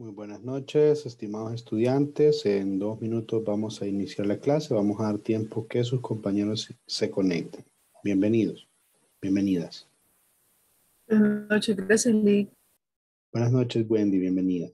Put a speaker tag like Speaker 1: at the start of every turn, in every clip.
Speaker 1: Muy buenas noches, estimados estudiantes. En dos minutos vamos a iniciar la clase. Vamos a dar tiempo que sus compañeros se conecten. Bienvenidos, bienvenidas.
Speaker 2: Buenas noches, gracias, Lee.
Speaker 1: Buenas noches, Wendy, bienvenida.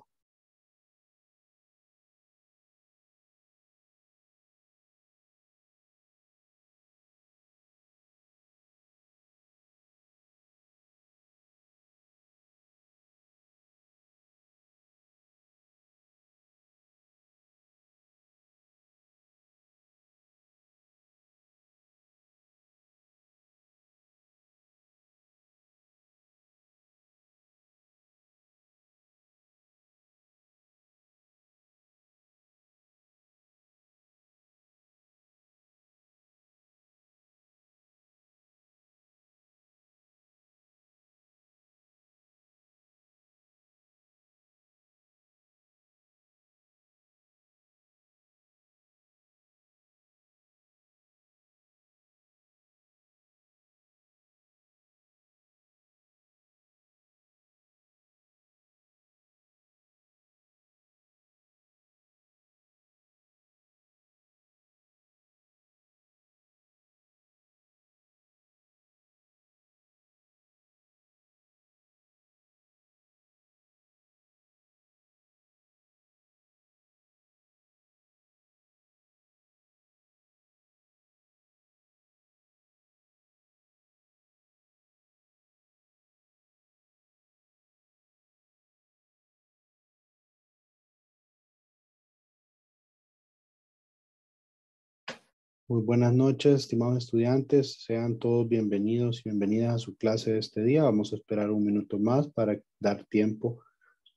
Speaker 1: Muy buenas noches, estimados estudiantes. Sean todos bienvenidos y bienvenidas a su clase de este día. Vamos a esperar un minuto más para dar tiempo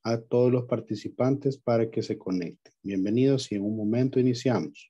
Speaker 1: a todos los participantes para que se conecten. Bienvenidos y en un momento iniciamos.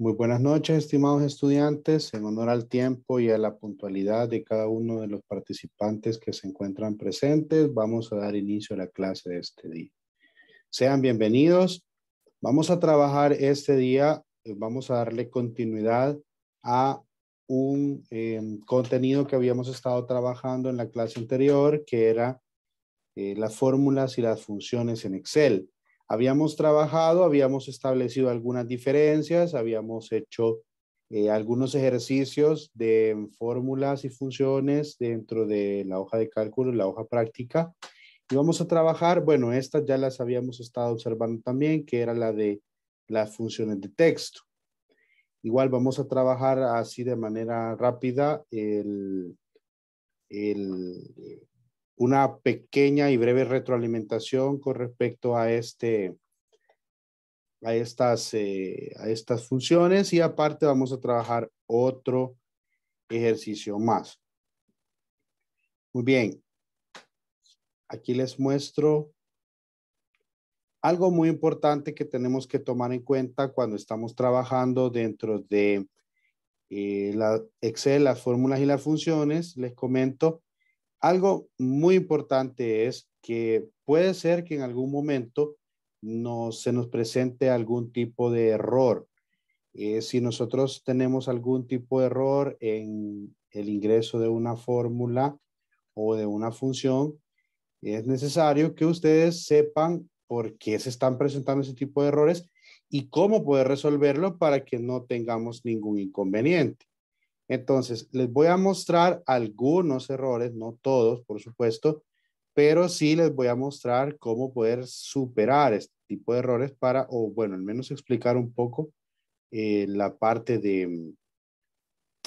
Speaker 1: Muy buenas noches, estimados estudiantes. En honor al tiempo y a la puntualidad de cada uno de los participantes que se encuentran presentes, vamos a dar inicio a la clase de este día. Sean bienvenidos. Vamos a trabajar este día, eh, vamos a darle continuidad a un em, contenido que habíamos estado trabajando en la clase anterior, que era eh, las fórmulas y las funciones en Excel habíamos trabajado, habíamos establecido algunas diferencias, habíamos hecho eh, algunos ejercicios de fórmulas y funciones dentro de la hoja de cálculo, la hoja práctica. Y vamos a trabajar, bueno, estas ya las habíamos estado observando también, que era la de las funciones de texto. Igual vamos a trabajar así de manera rápida el, el, una pequeña y breve retroalimentación con respecto a, este, a, estas, eh, a estas funciones y aparte vamos a trabajar otro ejercicio más. Muy bien. Aquí les muestro algo muy importante que tenemos que tomar en cuenta cuando estamos trabajando dentro de eh, la Excel, las fórmulas y las funciones. Les comento algo muy importante es que puede ser que en algún momento se nos presente algún tipo de error. Eh, si nosotros tenemos algún tipo de error en el ingreso de una fórmula o de una función, es necesario que ustedes sepan por qué se están presentando ese tipo de errores y cómo poder resolverlo para que no tengamos ningún inconveniente. Entonces, les voy a mostrar algunos errores, no todos, por supuesto, pero sí les voy a mostrar cómo poder superar este tipo de errores para, o bueno, al menos explicar un poco eh, la parte de,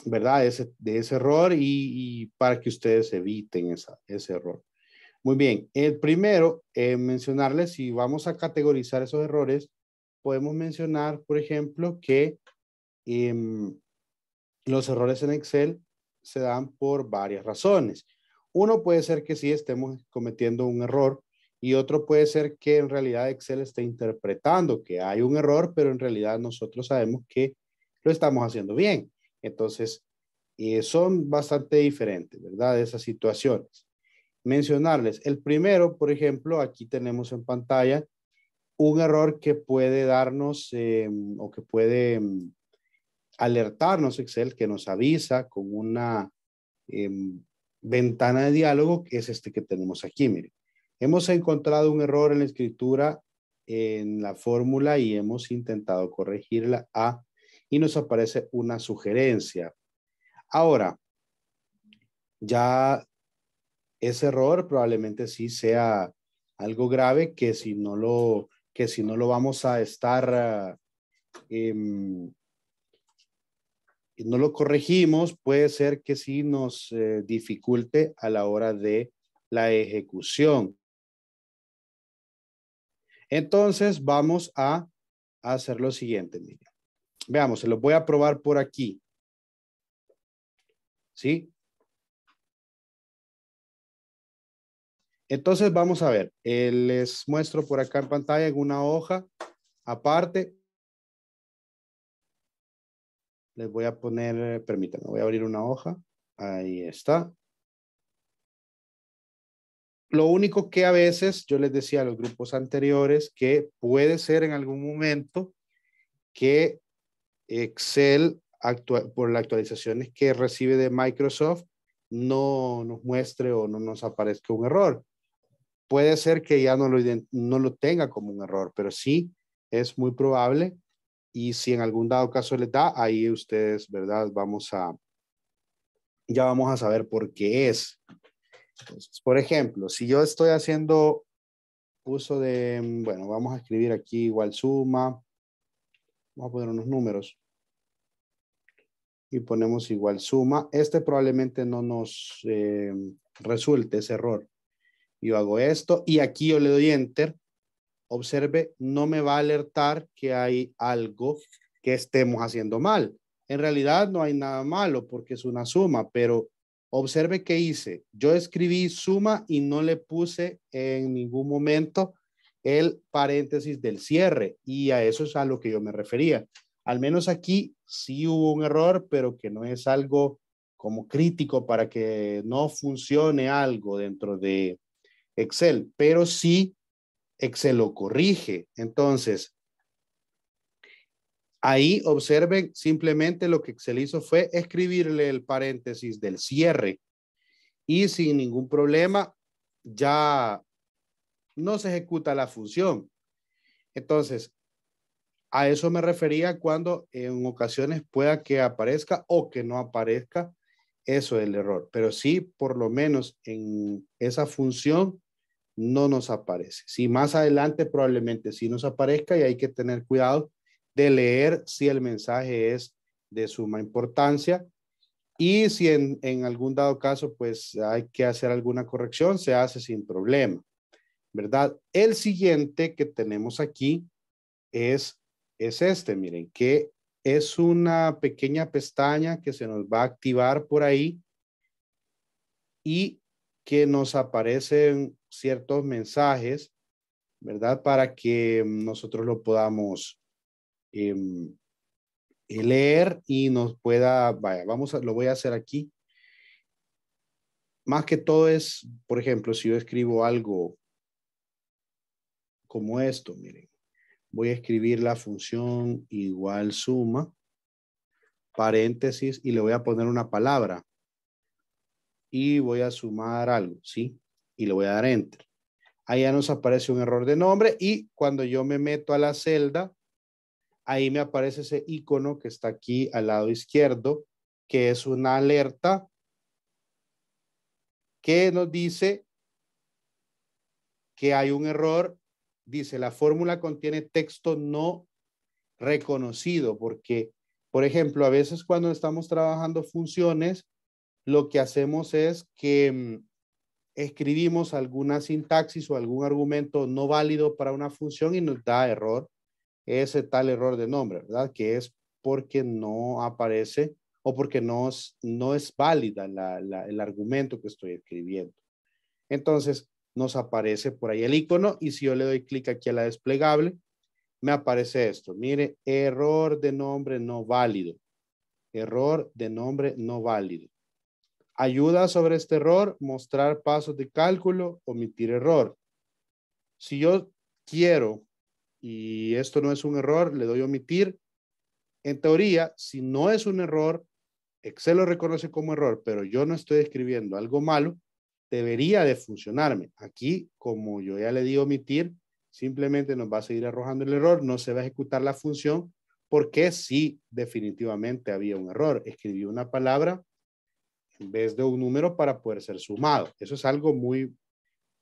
Speaker 1: ¿verdad? de ese error y, para que ustedes eviten esa, ese error. Muy bien, el primero, eh, mencionarles, si vamos a categorizar esos errores, podemos mencionar, por ejemplo, que... Em, los errores en Excel se dan por varias razones. Uno puede ser que sí estemos cometiendo un error y otro puede ser que en realidad Excel esté interpretando que hay un error, pero en realidad nosotros sabemos que lo estamos haciendo bien. Entonces, eh, son bastante diferentes, ¿verdad? Esas situaciones. Mencionarles, el primero, por ejemplo, aquí tenemos en pantalla un error que puede darnos em, o que puede em, alertarnos Excel que nos avisa con una em, ventana de diálogo que es este que tenemos aquí. Mire, hemos encontrado un error en la escritura en la fórmula y hemos intentado corregirla a y nos aparece una sugerencia. Ahora, ya ese error probablemente sí sea algo grave que si no lo que si no lo vamos a estar eh, y no lo corregimos, puede ser que sí nos eh, dificulte a la hora de la ejecución. Entonces vamos a hacer lo siguiente. Veamos, se lo voy a probar por aquí. ¿Sí? Entonces vamos a ver, eh, les muestro por acá en pantalla en una hoja aparte les voy a poner, permítanme, voy a abrir una hoja. Ahí está. Lo único que a veces yo les decía a los grupos anteriores que puede ser en algún momento que Excel, por las actualizaciones que recibe de Microsoft, no nos muestre o no nos aparezca un error. Puede ser que ya no lo, no lo tenga como un error, pero sí es muy probable y si en algún dado caso le da, ahí ustedes, ¿verdad? Vamos a, ya vamos a saber por qué es. por ejemplo, si yo estoy haciendo uso de, mm, bueno, vamos a escribir aquí igual suma, vamos a poner unos números y ponemos igual suma. Este probablemente no nos eh, resulte ese error. Yo hago esto y aquí yo le doy enter observe, no me va a alertar que hay algo que estemos haciendo mal. En realidad no hay nada malo porque es una suma, pero observe qué hice. Yo escribí suma y no le puse en ningún momento el paréntesis del cierre y a eso es a lo que yo me refería. Al menos aquí sí hubo un error, pero que no es algo como crítico para que no funcione algo dentro de Excel, pero sí Excel lo corrige. Entonces, ahí observen simplemente lo que Excel hizo fue escribirle el paréntesis del cierre y sin ningún problema ya no se ejecuta la función. Entonces, a eso me refería cuando en ocasiones pueda que aparezca o que no aparezca eso el error. Pero sí, por lo menos en esa función no nos aparece. Si más adelante probablemente sí nos aparezca y hay que tener cuidado de leer si el mensaje es de suma importancia y si en, en algún dado caso pues hay que hacer alguna corrección, se hace sin problema, ¿verdad? El siguiente que tenemos aquí es, es este, miren, que es una pequeña pestaña que se nos va a activar por ahí y que nos aparecen ciertos mensajes, ¿verdad? Para que nosotros lo podamos em, leer y nos pueda, vaya, vamos a, lo voy a hacer aquí. Más que todo es, por ejemplo, si yo escribo algo como esto, miren, voy a escribir la función igual suma, paréntesis, y le voy a poner una palabra y voy a sumar algo, ¿sí? Y le voy a dar enter. Ahí ya nos aparece un error de nombre y cuando yo me meto a la celda, ahí me aparece ese icono que está aquí al lado izquierdo, que es una alerta que nos dice que hay un error. Dice, la fórmula contiene texto no reconocido, porque, por ejemplo, a veces cuando estamos trabajando funciones, lo que hacemos es que mm, escribimos alguna sintaxis o algún argumento no válido para una función y nos da error, ese tal error de nombre, ¿verdad? Que es porque no aparece o porque no, no es válida el argumento que estoy escribiendo. Entonces, nos aparece por ahí el icono y si yo le doy clic aquí a la desplegable, me aparece esto. Mire, error de nombre no válido. Error de nombre no válido. Ayuda sobre este error, mostrar pasos de cálculo, omitir error. Si yo quiero, y esto no es un error, le doy omitir. En teoría, si no es un error, Excel lo reconoce como error, pero yo no estoy escribiendo algo malo, debería de funcionarme. Aquí, como yo ya le di omitir, simplemente nos va a seguir arrojando el error, no se va a ejecutar la función, porque sí, definitivamente había un error. Escribí una palabra en vez de un número para poder ser sumado. Eso es algo muy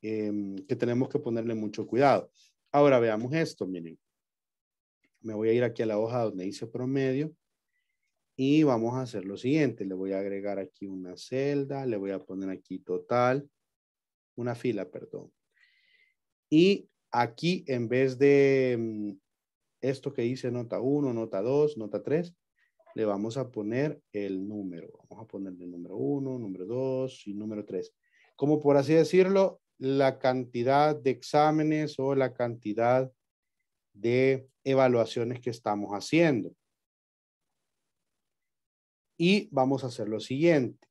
Speaker 1: em, que tenemos que ponerle mucho cuidado. Ahora veamos esto, miren. Me voy a ir aquí a la hoja donde dice promedio y vamos a hacer lo siguiente. Le voy a agregar aquí una celda, le voy a poner aquí total, una fila, perdón. Y aquí en vez de em, esto que dice nota 1, nota 2, nota 3, le vamos a poner el número. Vamos a ponerle número 1, número 2 y número 3. Como por así decirlo, la cantidad de exámenes o la cantidad de evaluaciones que estamos haciendo. Y vamos a hacer lo siguiente.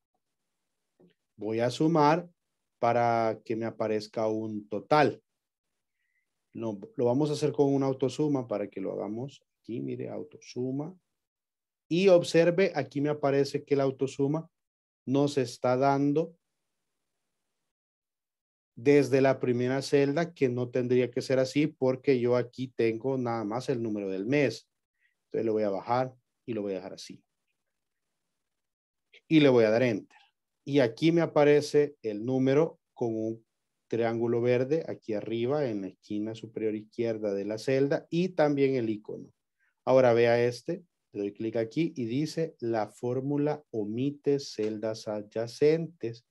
Speaker 1: Voy a sumar para que me aparezca un total. lo vamos a hacer con una autosuma para que lo hagamos aquí. Mire, autosuma y observe, aquí me aparece que la autosuma nos está dando desde la primera celda, que no tendría que ser así porque yo aquí tengo nada más el número del mes. Entonces lo voy a bajar y lo voy a dejar así. Y le voy a dar Enter. Y aquí me aparece el número con un triángulo verde aquí arriba en la esquina superior izquierda de la celda y también el icono. Ahora vea este, le doy clic aquí y dice la fórmula omite celdas adyacentes.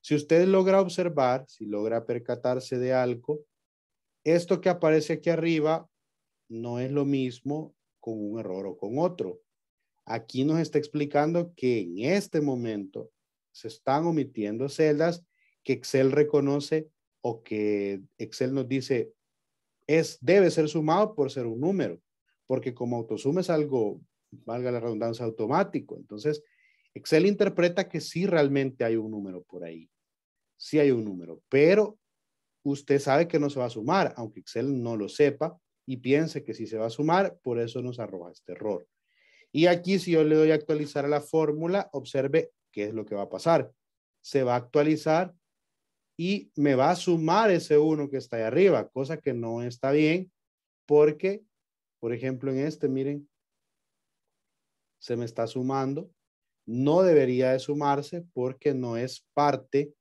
Speaker 1: Si usted logra observar, si logra percatarse de algo, esto que aparece aquí arriba no es lo mismo con un error o con otro. Aquí nos está explicando que en este momento se están omitiendo celdas que Excel reconoce o que Excel nos dice es, debe ser sumado por ser un número porque como autosum es algo, valga la redundancia, automático. Entonces, Excel interpreta que sí realmente hay un número por ahí. Sí hay un número, pero usted sabe que no se va a sumar, aunque Excel no lo sepa y piense que sí se va a sumar, por eso nos arroja este error. Y aquí si yo le doy a actualizar a la fórmula, observe qué es lo que va a pasar. Se va a actualizar y me va a sumar ese 1 que está ahí arriba, cosa que no está bien porque por ejemplo, en este, miren, se me está sumando. No debería de sumarse porque no es parte,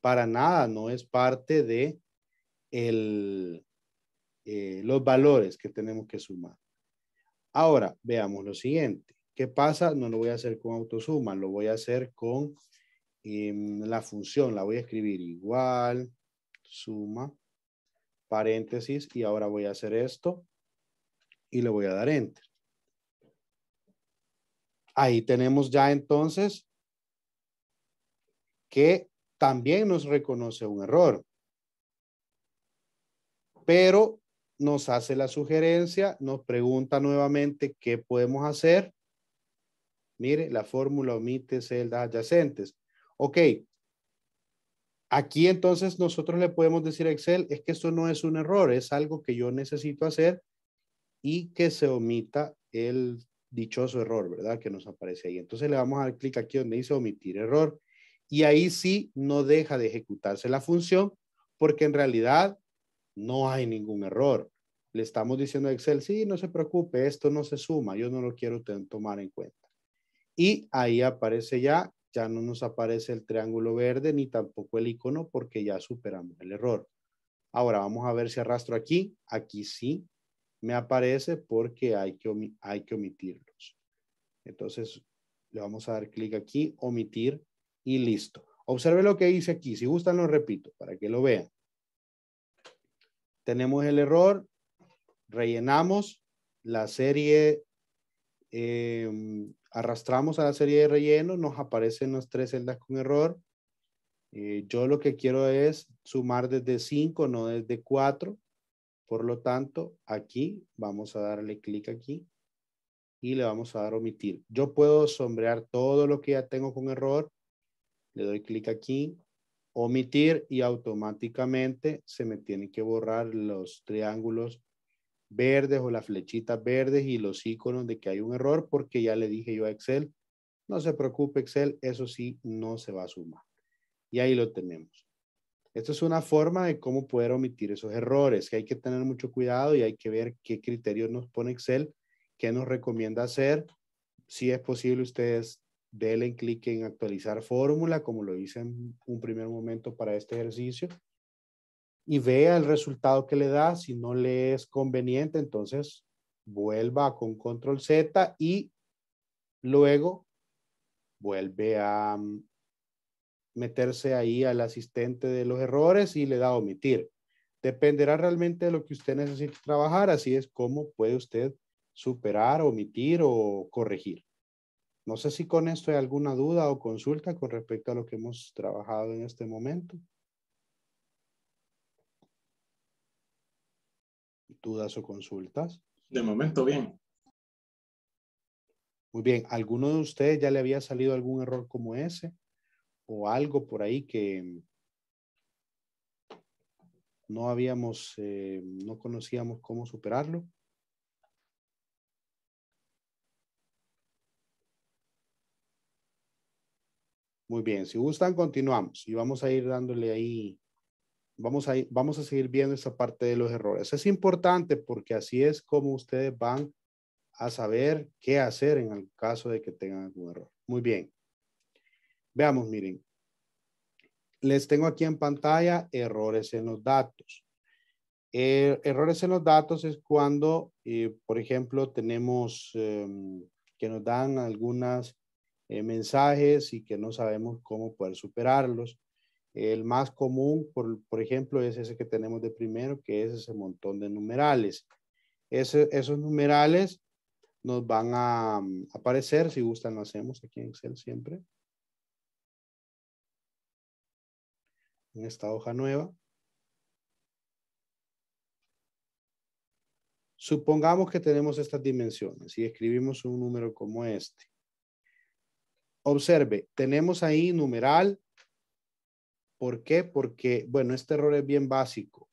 Speaker 1: para nada, no es parte de el, eh, los valores que tenemos que sumar. Ahora, veamos lo siguiente. ¿Qué pasa? No lo voy a hacer con autosuma, lo voy a hacer con em, la función. La voy a escribir igual, suma, paréntesis, y ahora voy a hacer esto y le voy a dar enter. Ahí tenemos ya entonces que también nos reconoce un error, pero nos hace la sugerencia, nos pregunta nuevamente qué podemos hacer. Mire, la fórmula omite celdas adyacentes. Ok. Aquí entonces nosotros le podemos decir a Excel, es que esto no es un error, es algo que yo necesito hacer y que se omita el dichoso error, ¿verdad? Que nos aparece ahí. Entonces le vamos a dar clic aquí donde dice omitir error y ahí sí no deja de ejecutarse la función porque en realidad no hay ningún error. Le estamos diciendo a Excel, sí, no se preocupe, esto no se suma, yo no lo quiero tomar en cuenta. Y ahí aparece ya, ya no nos aparece el triángulo verde ni tampoco el icono porque ya superamos el error. Ahora vamos a ver si arrastro aquí. Aquí sí me aparece porque hay que, hay que omitirlos. Entonces, le vamos a dar clic aquí, omitir y listo. Observe lo que hice aquí. Si gustan, lo repito para que lo vean. Tenemos el error, rellenamos la serie, em, arrastramos a la serie de relleno, nos aparecen las tres celdas con error. Eh, yo lo que quiero es sumar desde 5, no desde 4. Por lo tanto, aquí vamos a darle clic aquí y le vamos a dar omitir. Yo puedo sombrear todo lo que ya tengo con error. Le doy clic aquí, omitir y automáticamente se me tienen que borrar los triángulos verdes o las flechitas verdes y los iconos de que hay un error porque ya le dije yo a Excel, no se preocupe Excel, eso sí no se va a sumar. Y ahí lo tenemos. Esto es una forma de cómo poder omitir esos errores, que hay que tener mucho cuidado y hay que ver qué criterios nos pone Excel, qué nos recomienda hacer. Si es posible, ustedes denle clic en actualizar fórmula, como lo hice en un primer momento para este ejercicio, y vea el resultado que le da. Si no le es conveniente, entonces vuelva con control Z y luego vuelve a mm, meterse ahí al asistente de los errores y le da omitir. Dependerá realmente de lo que usted necesite trabajar, así es como puede usted superar, omitir o corregir. No sé si con esto hay alguna duda o consulta con respecto a lo que hemos trabajado en este momento. ¿Dudas o consultas?
Speaker 2: De momento, bien.
Speaker 1: Muy bien. ¿Alguno de ustedes ya le había salido algún error como ese? o algo por ahí que no habíamos, eh, no conocíamos cómo superarlo. Muy bien, si gustan, continuamos y vamos a ir dándole ahí, vamos a, ir, vamos a seguir viendo esa parte de los errores. Es importante porque así es como ustedes van a saber qué hacer en el caso de que tengan algún error. Muy bien. Veamos, miren, les tengo aquí en pantalla errores en los datos. Eh, errores en los datos es cuando, eh, por ejemplo, tenemos em, que nos dan algunos eh, mensajes y que no sabemos cómo poder superarlos. El más común, por, ejemplo, es ese que tenemos de primero, que es ese montón de numerales. esos numerales nos van a mm, aparecer, si gustan lo hacemos aquí en Excel siempre. en esta hoja nueva. Supongamos que tenemos estas dimensiones y escribimos un número como este. Observe, tenemos ahí numeral. ¿Por qué? Porque, bueno, este error es bien básico.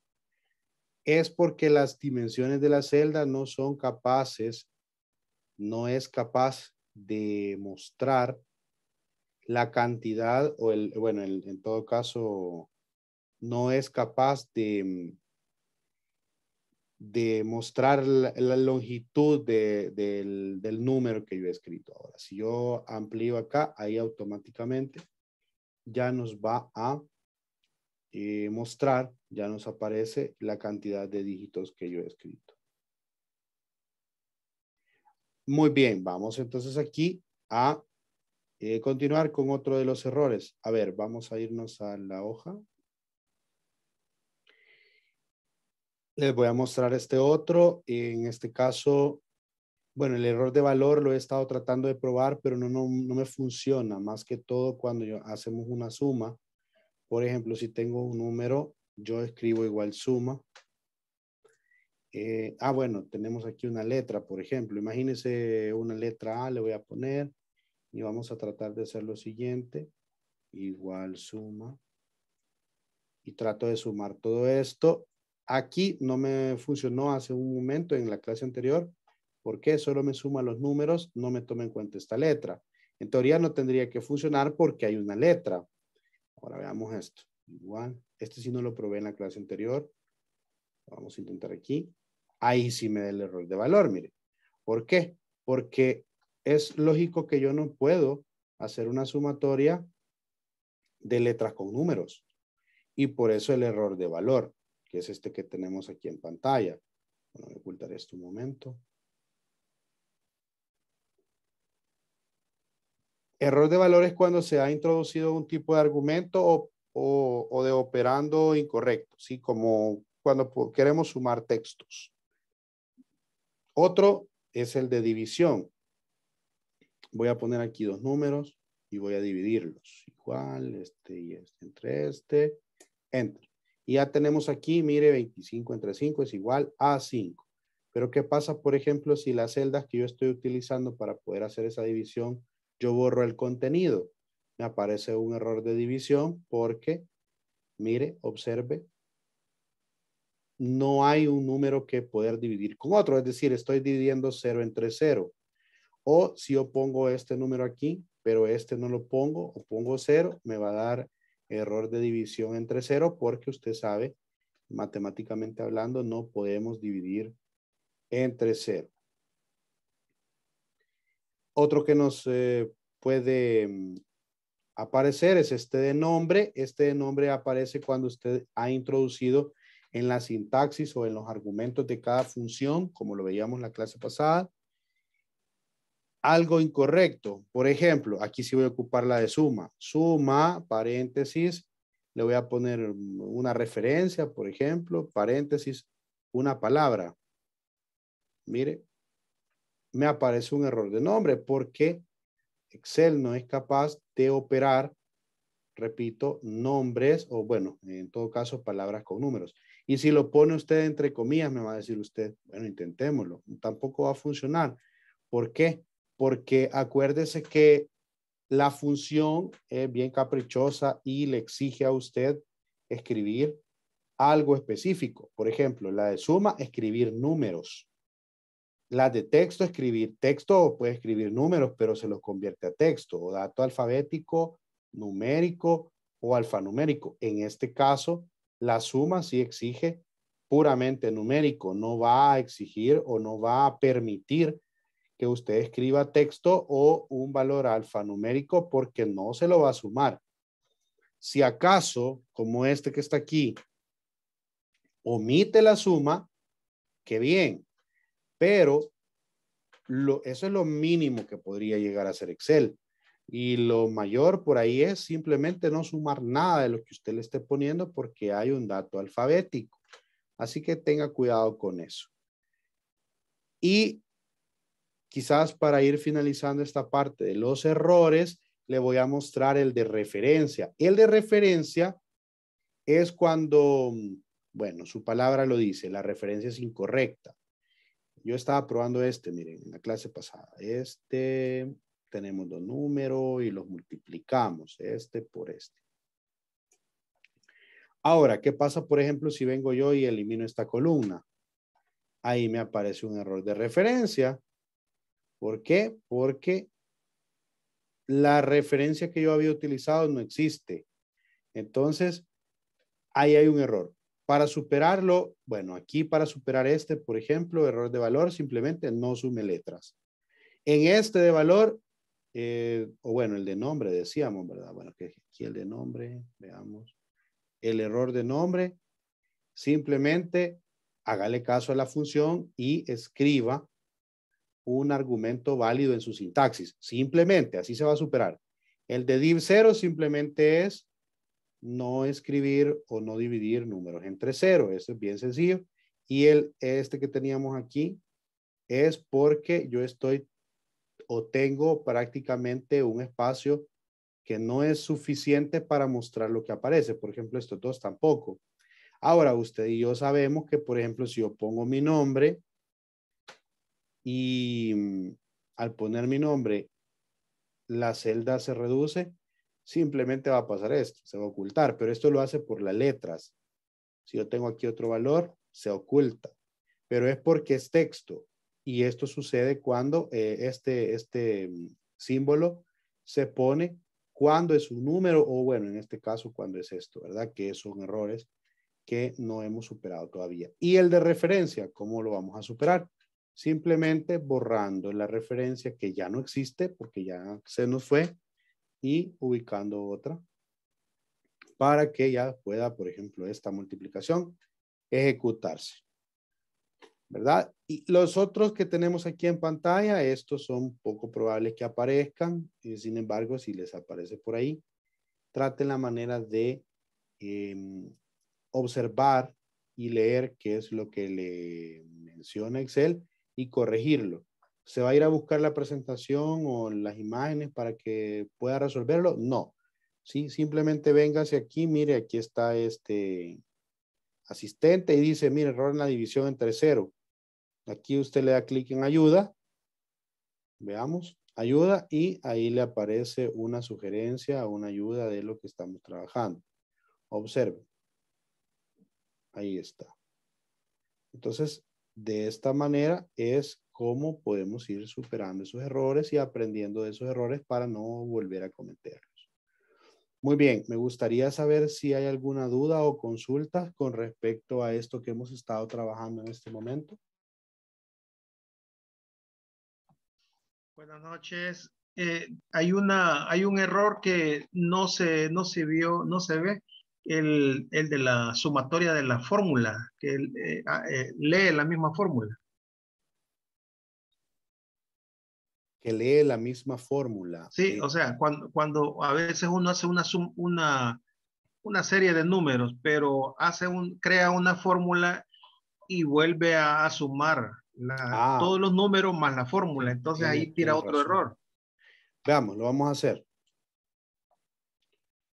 Speaker 1: Es porque las dimensiones de la celda no son capaces, no es capaz de mostrar la cantidad o el, bueno, en todo caso, no es capaz de, de mostrar la, longitud del, del, número que yo he escrito ahora. Si yo amplío acá, ahí automáticamente ya nos va a eh, mostrar, ya nos aparece la cantidad de dígitos que yo he escrito. Muy bien, vamos entonces aquí a eh, continuar con otro de los errores. A ver, vamos a irnos a la hoja. Les voy a mostrar este otro. En este caso, bueno, el error de valor lo he estado tratando de probar, pero no, me funciona. Más que todo cuando hacemos una suma. Por ejemplo, si tengo un número, yo escribo igual suma. Eh, ah, bueno, tenemos aquí una letra, por ejemplo. imagínese una letra A, le voy a poner y vamos a tratar de hacer lo siguiente. Igual suma. Y trato de sumar todo esto. Aquí no me funcionó hace un momento en la clase anterior. porque Solo me suma los números, no me toma en cuenta esta letra. En teoría no tendría que funcionar porque hay una letra. Ahora veamos esto. Igual. Este sí no lo probé en la clase anterior. Vamos a intentar aquí. Ahí sí me da el error de valor, mire. ¿Por qué? Porque es lógico que yo no puedo hacer una sumatoria de letras con números. Y por eso el error de valor, que es este que tenemos aquí en pantalla. Bueno, me ocultaré esto un momento. Error de valor es cuando se ha introducido un tipo de argumento o, o de operando incorrecto, ¿sí? como cuando queremos sumar textos. Otro es el de división voy a poner aquí dos números y voy a dividirlos. Igual, este y este entre este, enter. Y ya tenemos aquí, mire, 25 entre 5 es igual a 5. Pero ¿qué pasa, por ejemplo, si las celdas que yo estoy utilizando para poder hacer esa división, yo borro el contenido? Me aparece un error de división porque, mire, observe, no hay un número que poder dividir con otro. Es decir, estoy dividiendo 0 entre 0. O si yo pongo este número aquí, pero este no lo pongo o pongo cero, me va a dar error de división entre cero, porque usted sabe, matemáticamente hablando, no podemos dividir entre cero. Otro que nos eh, puede mm, aparecer es este de nombre. Este de nombre aparece cuando usted ha introducido en la sintaxis o en los argumentos de cada función, como lo veíamos en la clase pasada algo incorrecto. Por ejemplo, aquí sí voy a ocupar la de suma. Suma, paréntesis, le voy a poner una referencia, por ejemplo, paréntesis, una palabra. Mire, me aparece un error de nombre porque Excel no es capaz de operar, repito, nombres o bueno, en todo caso, palabras con números. Y si lo pone usted entre comillas, me va a decir usted, bueno, intentémoslo. Tampoco va a funcionar. ¿Por qué? porque acuérdese que la función es bien caprichosa y le exige a usted escribir algo específico. Por ejemplo, la de suma, escribir números. La de texto, escribir texto o puede escribir números, pero se los convierte a texto o dato alfabético, numérico o alfanumérico. En este caso, la suma sí exige puramente numérico, no va a exigir o no va a permitir que usted escriba texto o un valor alfanumérico porque no se lo va a sumar. Si acaso, como este que está aquí, omite la suma, qué bien, pero lo, eso es lo mínimo que podría llegar a ser Excel. Y lo mayor por ahí es simplemente no sumar nada de lo que usted le esté poniendo porque hay un dato alfabético. Así que tenga cuidado con eso. Y quizás para ir finalizando esta parte de los errores, le voy a mostrar el de referencia. El de referencia es cuando, bueno, su palabra lo dice, la referencia es incorrecta. Yo estaba probando este, miren, en la clase pasada. Este, tenemos dos números y los multiplicamos, este por este. Ahora, ¿qué pasa, por ejemplo, si vengo yo y elimino esta columna? Ahí me aparece un error de referencia ¿Por qué? Porque la referencia que yo había utilizado no existe. Entonces, ahí hay un error. Para superarlo, bueno, aquí para superar este, por ejemplo, error de valor, simplemente no sume letras. En este de valor, eh, o bueno, el de nombre, decíamos, ¿verdad? Bueno, aquí el de nombre, veamos. El error de nombre, simplemente hágale caso a la función y escriba un argumento válido en su sintaxis. Simplemente, así se va a superar. El de div 0 simplemente es no escribir o no dividir números entre cero. Eso es bien sencillo. Y el, este que teníamos aquí es porque yo estoy o tengo prácticamente un espacio que no es suficiente para mostrar lo que aparece. Por ejemplo, estos dos tampoco. Ahora, usted y yo sabemos que, por ejemplo, si yo pongo mi nombre y mm, al poner mi nombre, la celda se reduce, simplemente va a pasar esto, se va a ocultar, pero esto lo hace por las letras. Si yo tengo aquí otro valor, se oculta, pero es porque es texto y esto sucede cuando eh, este, este mm, símbolo se pone cuando es un número o bueno, en este caso cuando es esto, ¿verdad? Que son errores que no hemos superado todavía. Y el de referencia, ¿cómo lo vamos a superar? simplemente borrando la referencia que ya no existe porque ya se nos fue y ubicando otra para que ya pueda, por ejemplo, esta multiplicación ejecutarse. ¿Verdad? Y los otros que tenemos aquí en pantalla, estos son poco probables que aparezcan, y sin embargo, si les aparece por ahí, traten la manera de em, observar y leer qué es lo que le menciona Excel y corregirlo. ¿Se va a ir a buscar la presentación o las imágenes para que pueda resolverlo? No. Sí, simplemente venga hacia aquí, mire, aquí está este asistente y dice, mire, error en la división entre cero. Aquí usted le da clic en ayuda. Veamos, ayuda y ahí le aparece una sugerencia o una ayuda de lo que estamos trabajando. Observe. Ahí está. Entonces, de esta manera es cómo podemos ir superando esos errores y aprendiendo de esos errores para no volver a cometerlos. Muy bien, me gustaría saber si hay alguna duda o consulta con respecto a esto que hemos estado trabajando en este momento. Buenas noches.
Speaker 2: Eh, hay, hay un error que no se, no se vio, no se ve el, de la sumatoria de la fórmula, que eh, ah, eh, lee la misma fórmula.
Speaker 1: Que lee la misma fórmula. Sí, o sea, cuando, a veces uno hace una, una, serie de números, pero hace un, crea una fórmula y vuelve a, sumar ah. todos los números más la fórmula. Entonces ahí tira otro error. Veamos, lo vamos a hacer.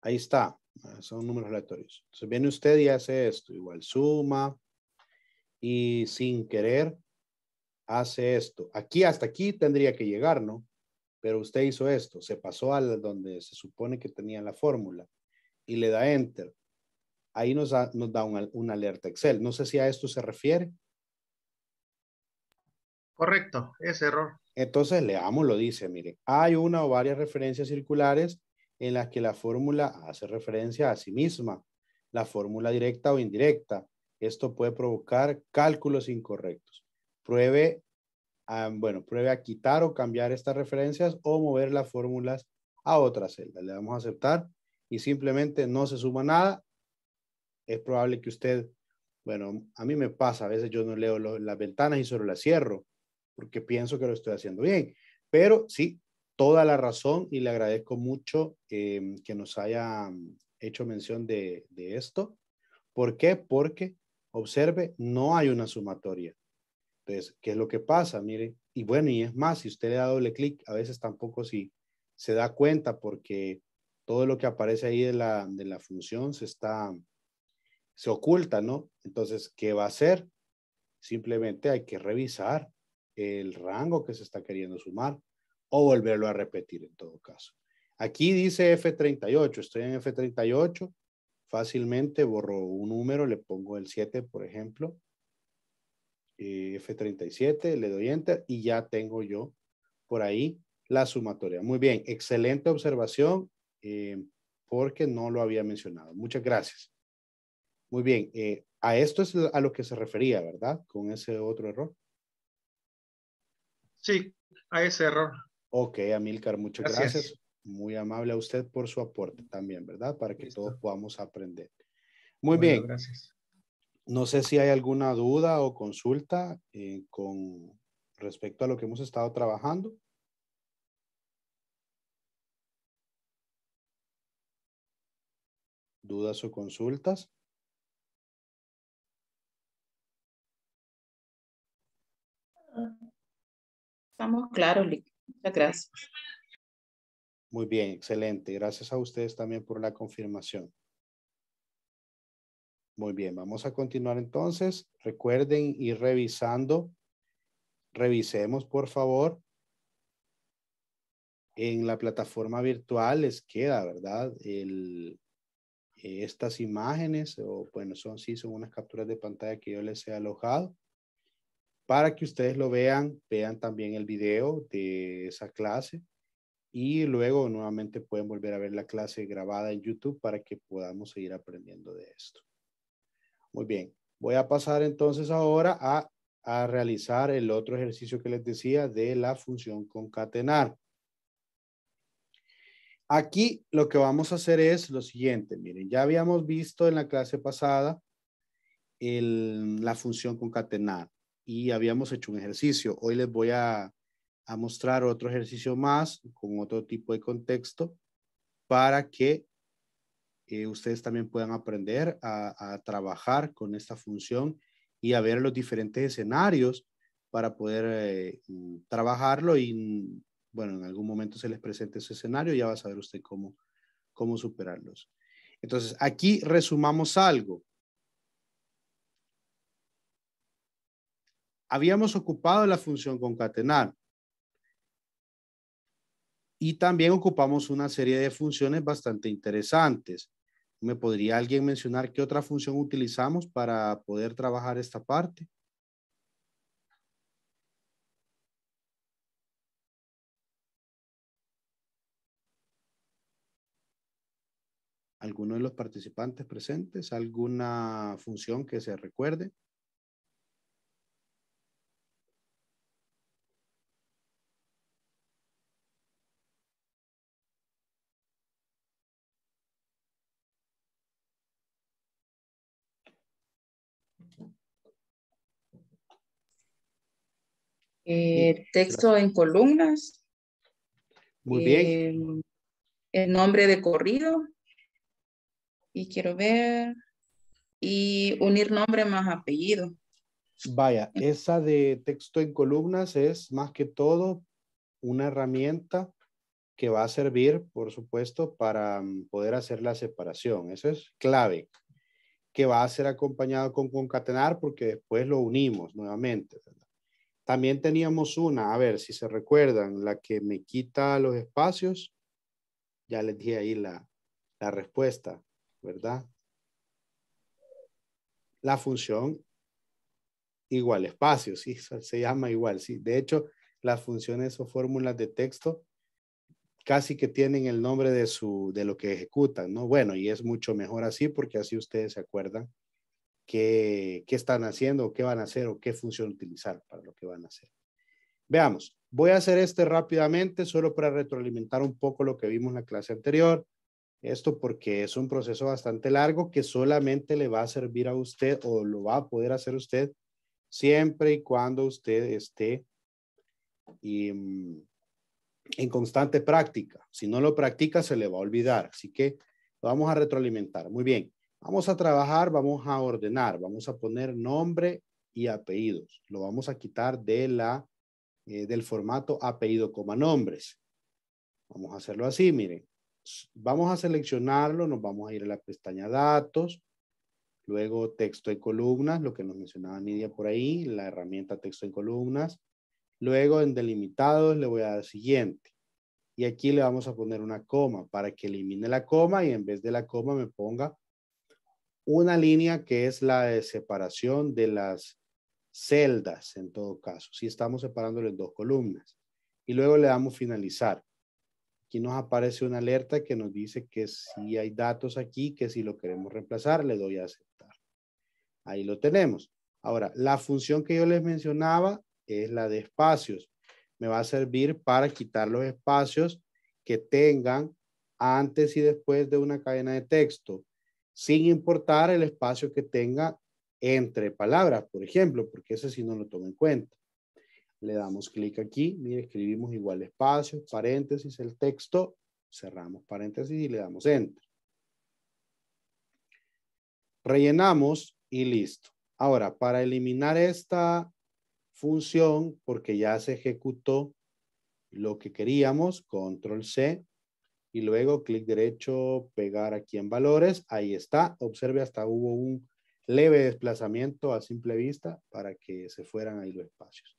Speaker 1: Ahí está. Ah, son números aleatorios. Entonces viene usted y hace esto. Igual suma. Y sin querer hace esto. Aquí hasta aquí tendría que llegar, ¿no? Pero usted hizo esto. Se pasó al donde se supone que tenía la fórmula. Y le da enter. Ahí nos, da, nos da una, alerta Excel. No sé si a esto se refiere. Correcto, Es error. Entonces leamos, lo dice, mire, hay una o varias referencias circulares en las que la fórmula hace referencia a sí misma, la fórmula directa o indirecta. Esto puede provocar cálculos incorrectos. Pruebe, a, bueno, pruebe a quitar o cambiar estas referencias o mover las fórmulas a otra celda. Le damos a aceptar y simplemente no se suma nada. Es probable que usted, bueno, a mí me pasa, a veces yo no leo las ventanas y solo las cierro porque pienso que lo estoy haciendo bien. Pero sí, toda la razón y le agradezco mucho eh, que nos haya mm, hecho mención de, esto. ¿Por qué? Porque, observe, no hay una sumatoria. Entonces, ¿qué es lo que pasa? Mire, y bueno, y es más, si usted le da doble clic, a veces tampoco si se da cuenta porque todo lo que aparece ahí de la, de la función se está, mm, se oculta, ¿no? Entonces, ¿qué va a hacer? Simplemente hay que revisar el rango que se está queriendo sumar o volverlo a repetir en todo caso. Aquí dice F38, estoy en F38, fácilmente borro un número, le pongo el 7, por ejemplo, F37, le doy Enter y ya tengo yo por ahí la sumatoria. Muy bien, excelente observación eh, porque no lo había mencionado. Muchas gracias. Muy bien, eh, a esto es a lo que se refería, ¿verdad? Con ese otro error. Sí, a ese error. Ok, Amilcar, muchas gracias. Muy amable a usted por su aporte también, ¿verdad? Para que todos podamos aprender. Muy bien. Gracias. No sé si hay alguna duda o consulta eh, con respecto a lo que hemos estado trabajando. ¿Dudas o consultas?
Speaker 2: Estamos claros, Lick
Speaker 1: gracias. Muy bien, excelente. Gracias a ustedes también por la confirmación. Muy bien, vamos a continuar entonces. Recuerden ir revisando. Revisemos, por favor. En la plataforma virtual les queda, ¿verdad? Eh, estas imágenes, o bueno, son sí, son unas capturas de pantalla que yo les he alojado para que ustedes lo vean, vean también el video de esa clase y luego nuevamente pueden volver a ver la clase grabada en YouTube para que podamos seguir aprendiendo de esto. Muy bien, voy a pasar entonces ahora a, realizar el otro ejercicio que les decía de la función concatenar. Aquí lo que vamos a hacer es lo siguiente, miren, ya habíamos visto en la clase pasada la función concatenar y habíamos hecho un ejercicio. Hoy les voy a, mostrar otro ejercicio más con otro tipo de contexto para que eh, ustedes también puedan aprender a, trabajar con esta función y a ver los diferentes escenarios para poder eh, mm, trabajarlo y, mm, bueno, en algún momento se les presente ese escenario, ya va a saber usted cómo, cómo superarlos. Entonces, aquí resumamos algo. habíamos ocupado la función concatenar. Y también ocupamos una serie de funciones bastante interesantes. ¿Me podría alguien mencionar qué otra función utilizamos para poder trabajar esta parte? ¿Alguno de los participantes presentes? ¿Alguna función que se recuerde?
Speaker 2: Eh, texto en columnas. Muy bien.
Speaker 3: Eh, el nombre de corrido. Y quiero ver. Y unir nombre más apellido.
Speaker 1: Vaya, esa de texto en columnas es más que todo una herramienta que va a servir, por supuesto, para mm, poder hacer la separación. Eso es clave, que va a ser acompañado con concatenar porque después lo unimos nuevamente. También teníamos una, a ver si se recuerdan, la que me quita los espacios. Ya les di ahí la, respuesta, ¿verdad? La función igual espacio, sí, se llama igual, sí. De hecho, las funciones o fórmulas de texto casi que tienen el nombre de, su, de lo que ejecutan, ¿no? Bueno, y es mucho mejor así porque así ustedes se acuerdan qué, están haciendo, o qué van a hacer o qué función utilizar para lo que van a hacer. Veamos, voy a hacer este rápidamente solo para retroalimentar un poco lo que vimos en la clase anterior. Esto porque es un proceso bastante largo que solamente le va a servir a usted o lo va a poder hacer usted siempre y cuando usted esté em, en constante práctica. Si no lo practica, se le va a olvidar. Así que vamos a retroalimentar. Muy bien. Vamos a trabajar, vamos a ordenar, vamos a poner nombre y apellidos. Lo vamos a quitar de la, eh, del formato apellido coma nombres. Vamos a hacerlo así, miren. Vamos a seleccionarlo, nos vamos a ir a la pestaña datos, luego texto en columnas, lo que nos mencionaba Nidia por ahí, la herramienta texto en columnas. Luego en delimitados le voy a dar siguiente. Y aquí le vamos a poner una coma para que elimine la coma y en vez de la coma me ponga una línea que es la de separación de las celdas, en todo caso. Si estamos separándole en dos columnas. Y luego le damos finalizar. Aquí nos aparece una alerta que nos dice que si hay datos aquí, que si lo queremos reemplazar, le doy a aceptar. Ahí lo tenemos. Ahora, la función que yo les mencionaba es la de espacios. Me va a servir para quitar los espacios que tengan antes y después de una cadena de texto sin importar el espacio que tenga entre palabras, por ejemplo, porque ese sí no lo toma en cuenta. Le damos clic aquí, mire, escribimos igual espacio, paréntesis, el texto, cerramos paréntesis y le damos enter. Rellenamos y listo. Ahora, para eliminar esta función, porque ya se ejecutó lo que queríamos, control C, y luego clic derecho, pegar aquí en valores. Ahí está. Observe hasta hubo un leve desplazamiento a simple vista para que se fueran ahí los espacios.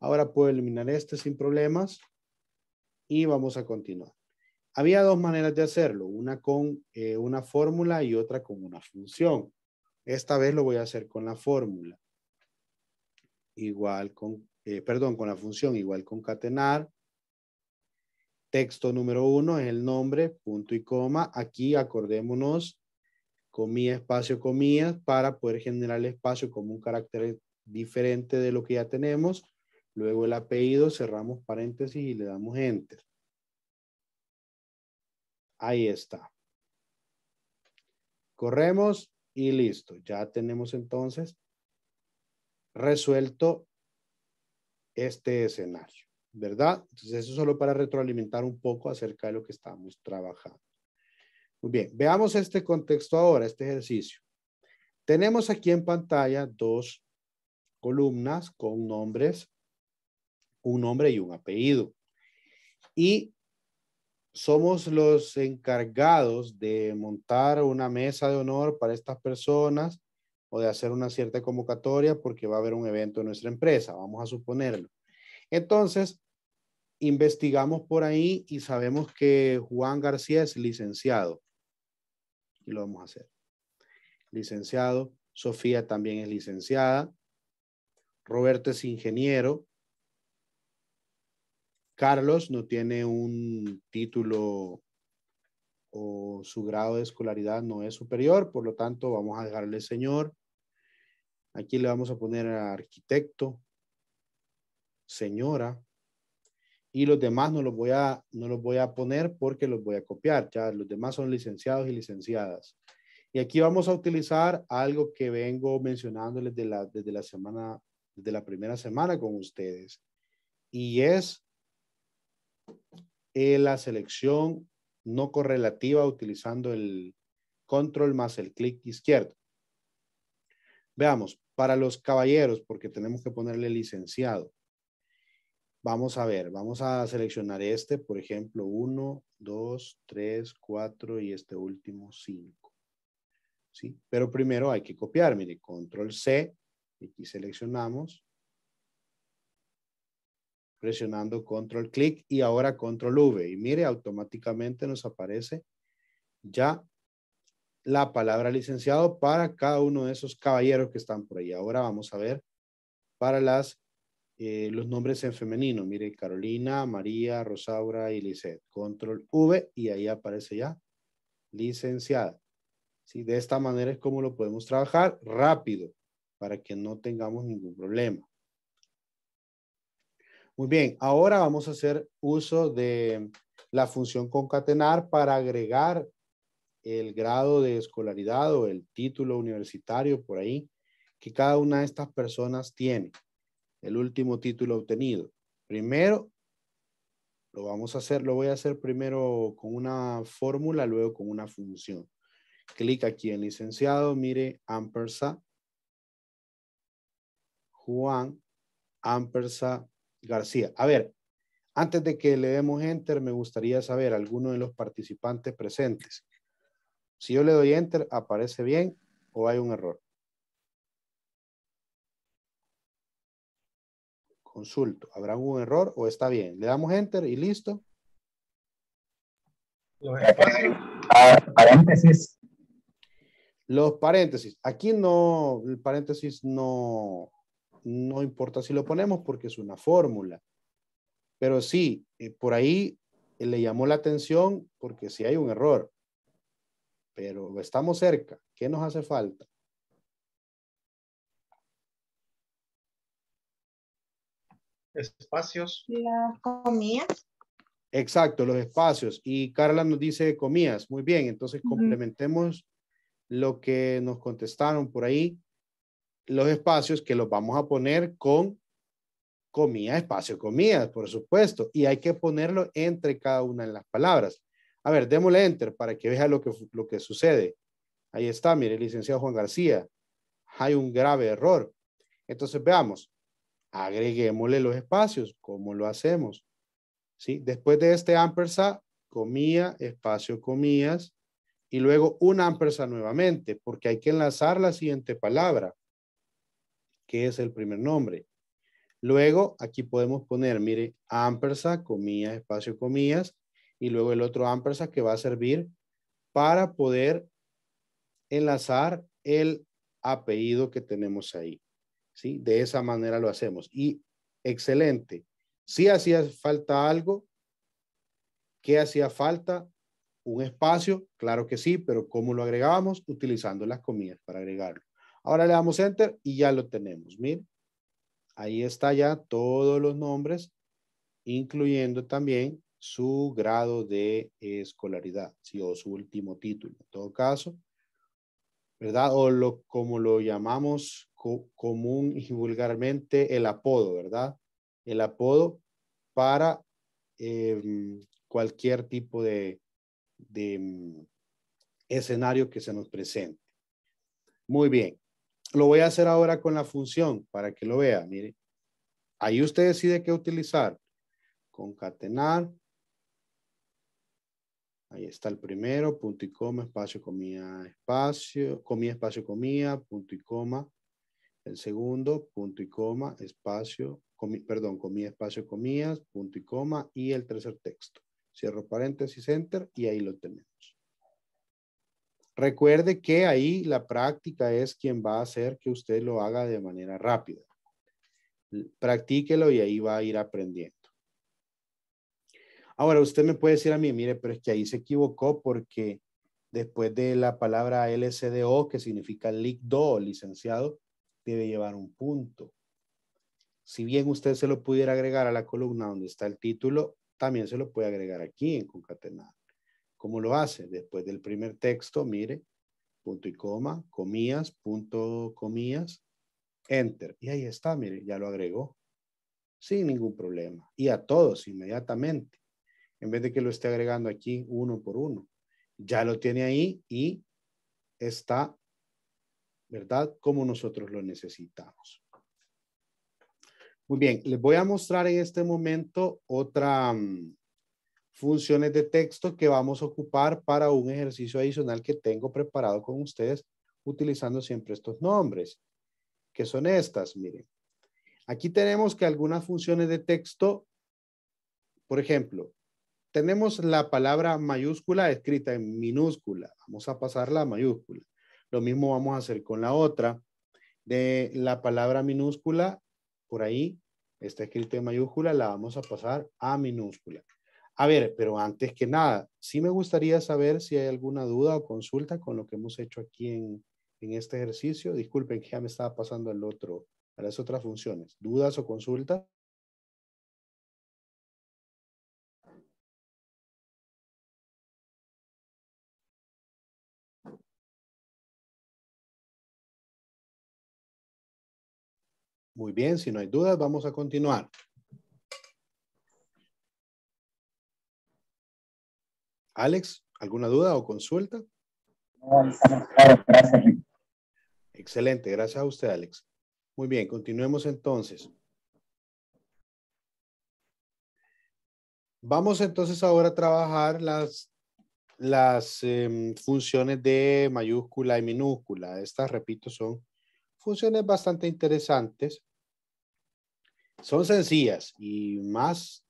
Speaker 1: Ahora puedo eliminar este sin problemas y vamos a continuar. Había dos maneras de hacerlo, una con eh, una fórmula y otra con una función. Esta vez lo voy a hacer con la fórmula. Igual con, eh, perdón, con la función, igual concatenar texto número uno es el nombre, punto y coma. Aquí acordémonos, comía, espacio, comillas, para poder generar el espacio como un carácter diferente de lo que ya tenemos. Luego el apellido, cerramos paréntesis y le damos enter. Ahí está. Corremos y listo. Ya tenemos entonces resuelto este escenario. ¿verdad? Entonces, eso solo para retroalimentar un poco acerca de lo que estamos trabajando. Muy bien, veamos este contexto ahora, este ejercicio. Tenemos aquí en pantalla dos columnas con nombres, un nombre y un apellido. Y somos los encargados de montar una mesa de honor para estas personas o de hacer una cierta convocatoria porque va a haber un evento en nuestra empresa, vamos a suponerlo. Entonces, investigamos por ahí y sabemos que Juan García es licenciado. Y lo vamos a hacer. Licenciado. Sofía también es licenciada. Roberto es ingeniero. Carlos no tiene un título o su grado de escolaridad no es superior, por lo tanto vamos a dejarle señor. Aquí le vamos a poner a arquitecto señora, y los demás no los voy a, no los voy a poner porque los voy a copiar, ya los demás son licenciados y licenciadas. Y aquí vamos a utilizar algo que vengo mencionándoles de la, desde la semana, desde la primera semana con ustedes. Y es eh, la selección no correlativa utilizando el control más el clic izquierdo. Veamos, para los caballeros, porque tenemos que ponerle licenciado. Vamos a ver, vamos a seleccionar este, por ejemplo, 1, 2, 3, 4 y este último 5. ¿Sí? Pero primero hay que copiar, mire, control C, aquí seleccionamos, presionando control clic y ahora control V. Y mire, automáticamente nos aparece ya la palabra licenciado para cada uno de esos caballeros que están por ahí. Ahora vamos a ver para las eh, los nombres en femenino. Mire, Carolina, María, Rosaura y Lisette. Control V y ahí aparece ya licenciada. ¿Sí? De esta manera es como lo podemos trabajar rápido para que no tengamos ningún problema. Muy bien, ahora vamos a hacer uso de la función concatenar para agregar el grado de escolaridad o el título universitario por ahí que cada una de estas personas tiene el último título obtenido. Primero, lo vamos a hacer, lo voy a hacer primero con una fórmula, luego con una función. Clic aquí en licenciado, mire ampersa Juan ampersa García. A ver, antes de que le demos enter, me gustaría saber alguno de los participantes presentes. Si yo le doy enter, ¿aparece bien o hay un error? Consulto. ¿Habrá algún error o está bien? Le damos enter y listo. Los paréntesis. Los paréntesis. Aquí no, el paréntesis no, no importa si lo ponemos porque es una fórmula. Pero sí, eh, por ahí eh, le llamó la atención porque si sí hay un error. Pero estamos cerca. ¿Qué nos hace falta?
Speaker 2: Espacios.
Speaker 1: Las comillas. Exacto, los espacios. Y Carla nos dice comillas. Muy bien, entonces complementemos lo que nos contestaron por ahí. Los espacios que los vamos a poner con comillas, espacio, comillas, por supuesto. Y hay que ponerlo entre cada una de las palabras. A ver, démosle enter para que vea lo que, lo que sucede. Ahí está, mire, licenciado Juan García. Hay un grave error. Entonces veamos agreguémosle los espacios, ¿cómo lo hacemos? ¿Sí? Después de este ampersa, comía, espacio, comillas, y luego un ampersa nuevamente, porque hay que enlazar la siguiente palabra, que es el primer nombre. Luego, aquí podemos poner, mire, ampersa, comía, espacio, comillas, y luego el otro ampersa que va a servir para poder enlazar el apellido que tenemos ahí. De esa manera lo hacemos. Y excelente. Si hacía falta algo, ¿qué hacía falta? ¿Un espacio? Claro que sí, pero ¿cómo lo agregábamos? Utilizando las comillas para agregarlo. Ahora le damos enter y ya lo tenemos. Miren, ahí está ya todos los nombres, incluyendo también su grado de escolaridad, o su último título, en todo caso, ¿verdad? O lo, como lo llamamos común y vulgarmente el apodo, ¿verdad? El apodo para em, cualquier tipo de, de mm, escenario que se nos presente. Muy bien. Lo voy a hacer ahora con la función para que lo vea. Mire, ahí usted decide qué utilizar. Concatenar. Ahí está el primero, punto y coma, espacio, comía, espacio, comía, espacio, comía, punto y coma el segundo, punto y coma, espacio, comi, perdón, comía, espacio, comillas, punto y coma, y el tercer texto. Cierro paréntesis, enter, y ahí lo tenemos. Recuerde que ahí la práctica es quien va a hacer que usted lo haga de manera rápida. Practíquelo y ahí va a ir aprendiendo. Ahora, usted me puede decir a mí, mire, pero es que ahí se equivocó porque después de la palabra LCDO, que significa LICDO, licenciado, debe llevar un punto. Si bien usted se lo pudiera agregar a la columna donde está el título, también se lo puede agregar aquí en concatenar. ¿Cómo lo hace? Después del primer texto, mire, punto y coma, comillas, punto, comillas, enter. Y ahí está, mire, ya lo agregó. Sin ningún problema. Y a todos inmediatamente. En vez de que lo esté agregando aquí uno por uno. Ya lo tiene ahí y está ¿verdad? Como nosotros lo necesitamos. Muy bien, les voy a mostrar en este momento otra mm, funciones de texto que vamos a ocupar para un ejercicio adicional que tengo preparado con ustedes utilizando siempre estos nombres, que son estas, miren. Aquí tenemos que algunas funciones de texto, por ejemplo, tenemos la palabra mayúscula escrita en minúscula. Vamos a pasarla a mayúscula. Lo mismo vamos a hacer con la otra. De la palabra minúscula, por ahí está escrito en mayúscula, la vamos a pasar a minúscula. A ver, pero antes que nada, sí me gustaría saber si hay alguna duda o consulta con lo que hemos hecho aquí en, este ejercicio. Disculpen que ya me estaba pasando al otro, a las otras funciones. ¿Dudas o consultas? Muy bien, si no hay dudas, vamos a continuar. Alex, ¿alguna duda o consulta? No, gracias. Excelente, gracias a usted, Alex. Muy bien, continuemos entonces. Vamos entonces ahora a trabajar las, las em, funciones de mayúscula y minúscula. Estas, repito, son funciones bastante interesantes son sencillas y más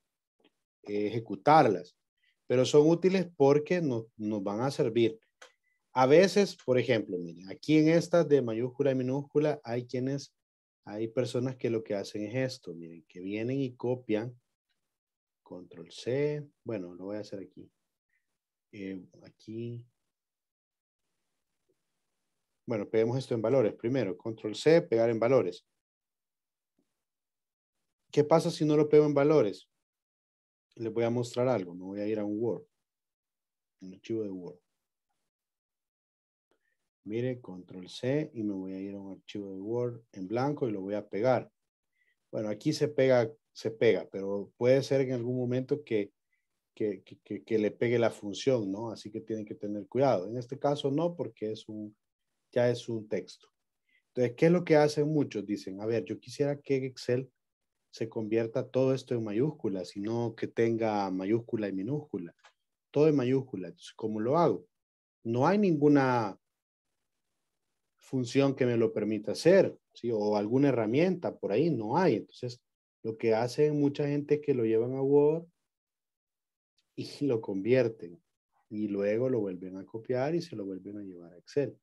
Speaker 1: eh, ejecutarlas, pero son útiles porque nos van a servir. A veces, por ejemplo, aquí en estas de mayúscula y minúscula hay quienes, hay personas que lo que hacen es esto, miren, que vienen y copian. Control C, bueno, lo voy a hacer aquí. Eh, aquí. Bueno, pegamos esto en valores primero. Control C, pegar en valores. ¿Qué pasa si no lo pego en valores? Les voy a mostrar algo. Me voy a ir a un Word. Un archivo de Word. Mire, control C y me voy a ir a un archivo de Word en blanco y lo voy a pegar. Bueno, aquí se pega, se pega, pero puede ser en algún momento que que, que, le pegue la función, ¿no? Así que tienen que tener cuidado. En este caso no, porque es un, ya es un texto. Entonces, ¿qué es lo que hacen muchos? Dicen, a ver, yo quisiera que Excel se convierta todo esto en mayúscula, sino que tenga mayúscula y minúscula. Todo en mayúscula. Entonces, ¿cómo lo hago? No hay ninguna función que me lo permita hacer, ¿sí? o alguna herramienta por ahí, no hay. Entonces, lo que hacen mucha gente es que lo llevan a Word y lo convierten y luego lo vuelven a copiar y se lo vuelven a llevar a Excel.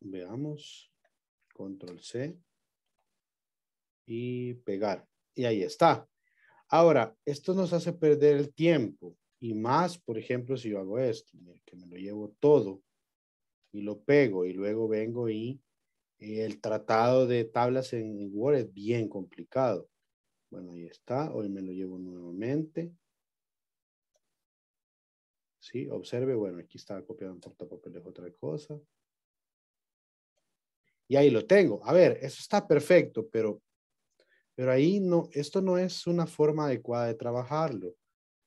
Speaker 1: Veamos. Control C. Y pegar. Y ahí está. Ahora, esto nos hace perder el tiempo. Y más, por ejemplo, si yo hago esto, que me lo llevo todo y lo pego y luego vengo y el tratado de tablas en Word es bien complicado. Bueno, ahí está. Hoy me lo llevo nuevamente. Sí, observe. Bueno, aquí estaba copiado en portapapeles otra cosa y ahí lo tengo. A ver, eso está perfecto, pero, pero ahí no, esto no es una forma adecuada de trabajarlo,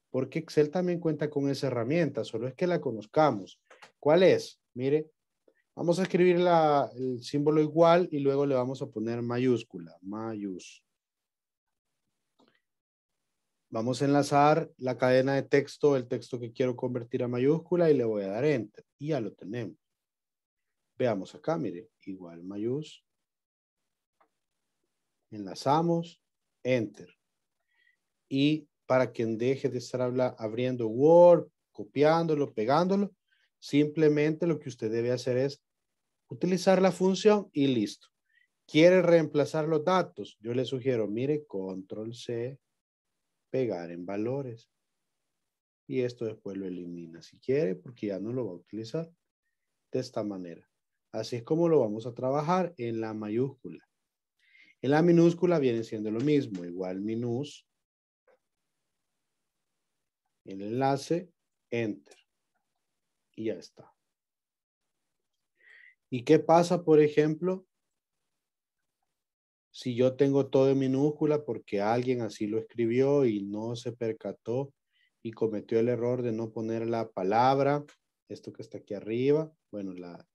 Speaker 1: porque Excel también cuenta con esa herramienta, solo es que la conozcamos. ¿Cuál es? Mire, vamos a escribir el símbolo igual y luego le vamos a poner mayúscula, mayús. Vamos a enlazar la cadena de texto, el texto que quiero convertir a mayúscula y le voy a dar enter. Y ya lo tenemos. Veamos acá, mire, igual mayús. Enlazamos, enter. Y para quien deje de estar abriendo Word, copiándolo, pegándolo, simplemente lo que usted debe hacer es utilizar la función y listo. ¿Quiere reemplazar los datos? Yo le sugiero, mire, control C, pegar en valores. Y esto después lo elimina si quiere, porque ya no lo va a utilizar de esta manera. Así es como lo vamos a trabajar en la mayúscula. En la minúscula viene siendo lo mismo, igual minus, el enlace, enter. Y ya está. ¿Y qué pasa, por ejemplo, si yo tengo todo en minúscula porque alguien así lo escribió y no se percató y cometió el error de no poner la palabra, esto que está aquí arriba, bueno, la,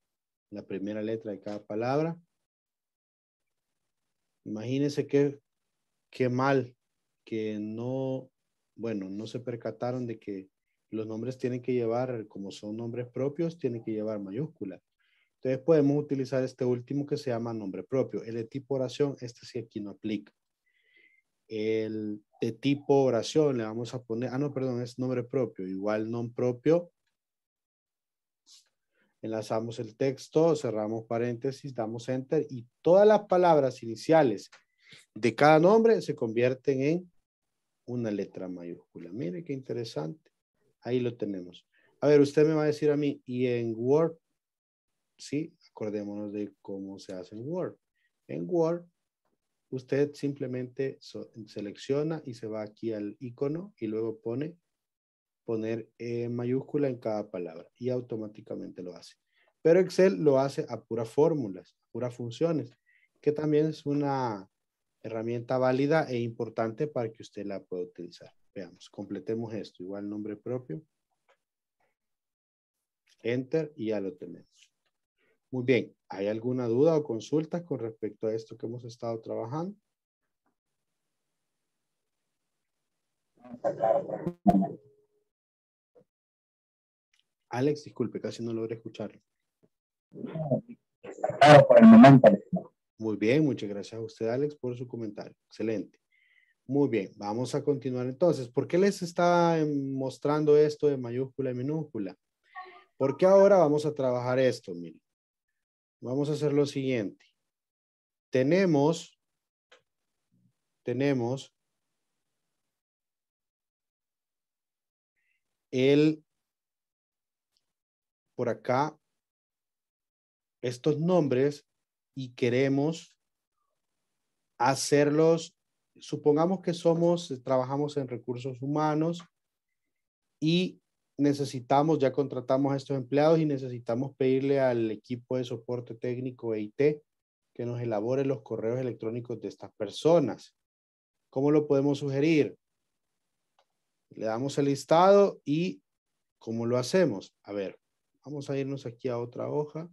Speaker 1: la primera letra de cada palabra. Imagínense qué, qué mal que no, bueno, no se percataron de que los nombres tienen que llevar, como son nombres propios, tienen que llevar mayúscula. Entonces podemos utilizar este último que se llama nombre propio. El de tipo oración, este sí aquí no aplica. El de tipo oración le vamos a poner, ah no, perdón, es nombre propio. Igual nombre propio enlazamos el texto, cerramos paréntesis, damos enter y todas las palabras iniciales de cada nombre se convierten en una letra mayúscula. Mire qué interesante. Ahí lo tenemos. A ver, usted me va a decir a mí, ¿y en Word? Sí, acordémonos de cómo se hace en Word. En Word, usted simplemente selecciona y se va aquí al icono y luego pone poner e mayúscula en cada palabra y automáticamente lo hace. Pero Excel lo hace a puras fórmulas, a puras funciones, que también es una herramienta válida e importante para que usted la pueda utilizar. Veamos, completemos esto. Igual nombre propio. Enter y ya lo tenemos. Muy bien, ¿hay alguna duda o consulta con respecto a esto que hemos estado trabajando? Alex, disculpe, casi no logré escucharlo. Claro, por el momento. Muy bien, muchas gracias a usted, Alex, por su comentario. Excelente. Muy bien, vamos a continuar entonces. ¿Por qué les está mostrando esto de mayúscula y minúscula? Porque ahora vamos a trabajar esto, miren. Vamos a hacer lo siguiente. Tenemos, tenemos el por acá estos nombres y queremos hacerlos, supongamos que somos, trabajamos en recursos humanos y necesitamos, ya contratamos a estos empleados y necesitamos pedirle al equipo de soporte técnico EIT que nos elabore los correos electrónicos de estas personas. ¿Cómo lo podemos sugerir? Le damos el listado y ¿cómo lo hacemos? A ver, Vamos a irnos aquí a otra hoja.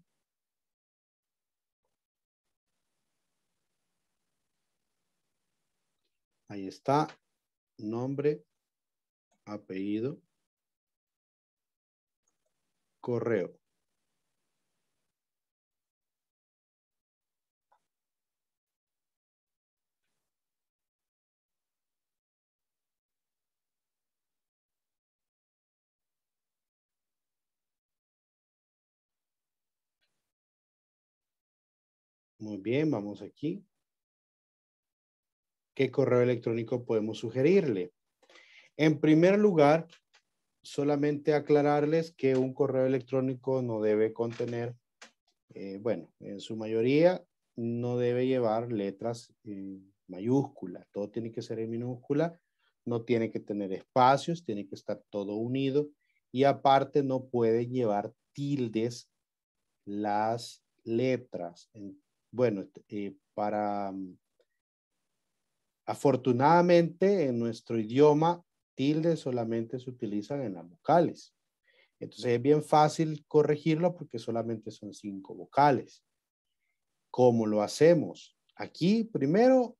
Speaker 1: Ahí está. Nombre, apellido, correo. Muy bien, vamos aquí. ¿Qué correo electrónico podemos sugerirle? En primer lugar, solamente aclararles que un correo electrónico no debe contener, eh, bueno, en su mayoría no debe llevar letras eh, mayúsculas, todo tiene que ser en minúscula, no tiene que tener espacios, tiene que estar todo unido y aparte no pueden llevar tildes las letras. Entonces. Bueno, este, eh, para... Mm, afortunadamente, en nuestro idioma, tildes solamente se utilizan en las vocales. Entonces es bien fácil corregirlo porque solamente son cinco vocales. ¿Cómo lo hacemos? Aquí, primero,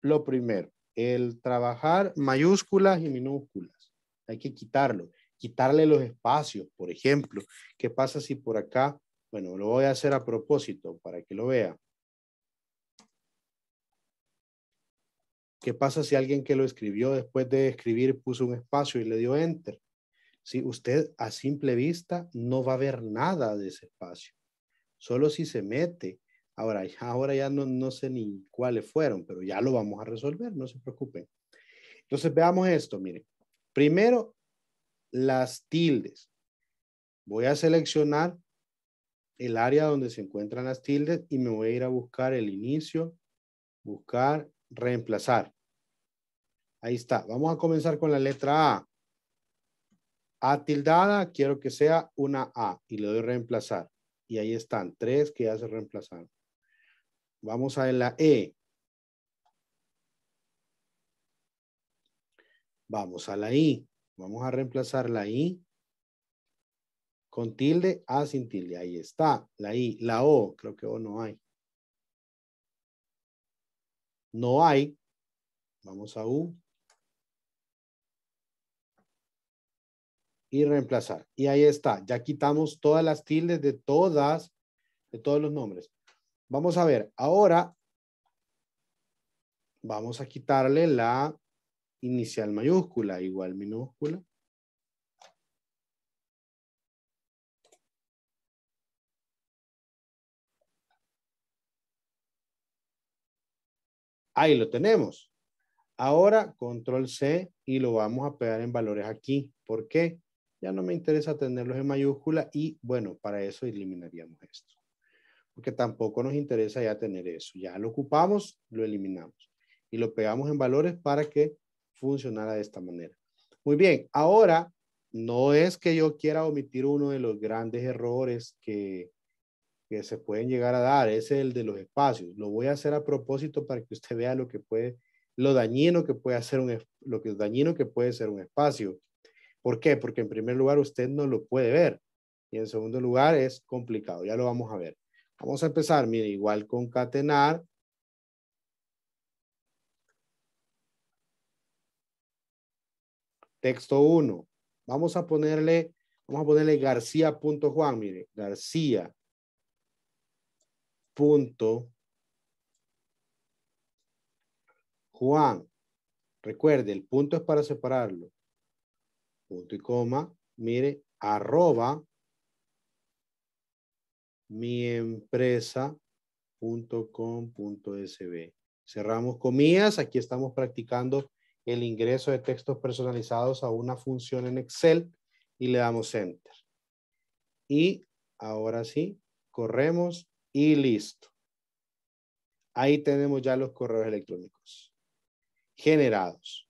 Speaker 1: lo primero, el trabajar mayúsculas y minúsculas. Hay que quitarlo, quitarle los espacios, por ejemplo. ¿Qué pasa si por acá? Bueno, lo voy a hacer a propósito para que lo vea. ¿Qué pasa si alguien que lo escribió después de escribir puso un espacio y le dio enter? Si usted a simple vista no va a ver nada de ese espacio, solo si se mete. Ahora, ahora ya no, no sé ni cuáles fueron, pero ya lo vamos a resolver, no se preocupen. Entonces veamos esto, miren. Primero, las tildes. Voy a seleccionar el área donde se encuentran las tildes y me voy a ir a buscar el inicio, buscar, reemplazar. Ahí está. Vamos a comenzar con la letra A. A tildada, quiero que sea una A y le doy reemplazar. Y ahí están tres que ya se reemplazaron. Vamos a la E. Vamos a la I. Vamos a reemplazar la I con tilde, A sin tilde. Ahí está, la I. La O, creo que O no hay. No hay. Vamos a U. y reemplazar. Y ahí está, ya quitamos todas las tildes de todas, de todos los nombres. Vamos a ver, ahora vamos a quitarle la inicial mayúscula, igual minúscula. Ahí lo tenemos. Ahora control C y lo vamos a pegar en valores aquí. ¿Por qué? Ya no me interesa tenerlos en mayúscula y bueno, para eso eliminaríamos esto. Porque tampoco nos interesa ya tener eso. Ya lo ocupamos, lo eliminamos y lo pegamos en valores para que funcionara de esta manera. Muy bien, ahora no es que yo quiera omitir uno de los grandes errores que, se pueden llegar a dar, es el de los espacios. Lo voy a hacer a propósito para que usted vea lo que puede, lo dañino que puede hacer lo que dañino que puede ser un espacio. ¿Por qué? Porque en primer lugar usted no lo puede ver y en segundo lugar es complicado, ya lo vamos a ver. Vamos a empezar, mire, igual concatenar. Texto 1. Vamos a ponerle, vamos a ponerle Juan. mire, García. Punto Juan. Recuerde, el punto es para separarlo punto y coma, mire, arroba miempresa.com.sb. Cerramos comillas, aquí estamos practicando el ingreso de textos personalizados a una función en Excel y le damos Enter. Y ahora sí, corremos y listo. Ahí tenemos ya los correos electrónicos generados.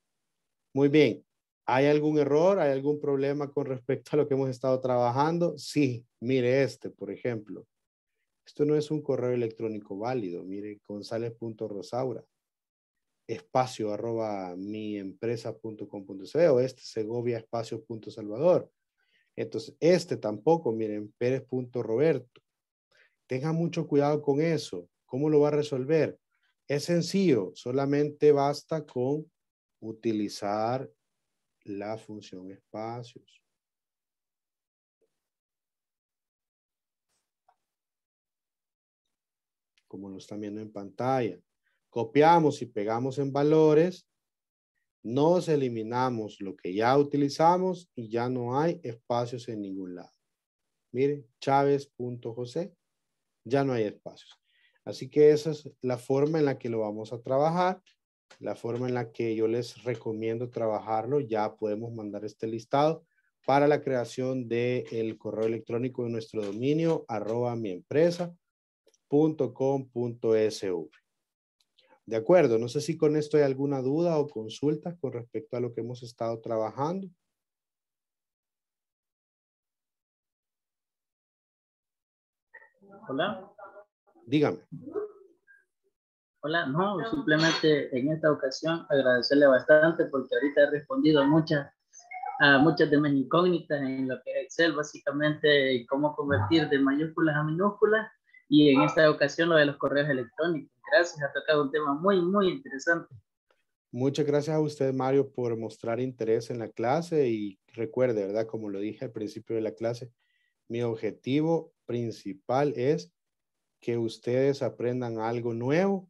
Speaker 1: Muy bien, ¿Hay algún error? ¿Hay algún problema con respecto a lo que hemos estado trabajando? Sí, mire este, por ejemplo. Esto no es un correo electrónico válido. Mire, gonzález.rosaura, espacio arroba o este segovia espacio punto Entonces, este tampoco, miren, pérez.roberto. Tenga mucho cuidado con eso. ¿Cómo lo va a resolver? Es sencillo, solamente basta con utilizar la función espacios. Como lo están viendo en pantalla. Copiamos y pegamos en valores. Nos eliminamos lo que ya utilizamos y ya no hay espacios en ningún lado. Miren, chávez.josé, ya no hay espacios. Así que esa es la forma en la que lo vamos a trabajar la forma en la que yo les recomiendo trabajarlo, ya podemos mandar este listado para la creación del correo electrónico de nuestro dominio arroba mi De acuerdo, no sé si con esto hay alguna duda o consulta con respecto a lo que hemos estado trabajando.
Speaker 2: Hola. Dígame. Hola, no, simplemente en esta ocasión
Speaker 3: agradecerle bastante porque ahorita he respondido a muchas, a muchas de mis incógnitas en lo que es Excel, básicamente cómo convertir de mayúsculas a minúsculas y en esta ocasión lo de los correos electrónicos. Gracias, ha tocado un tema muy, muy interesante.
Speaker 1: Muchas gracias a usted, Mario, por mostrar interés en la clase y recuerde, ¿verdad? Como lo dije al principio de la clase, mi objetivo principal es que ustedes aprendan algo nuevo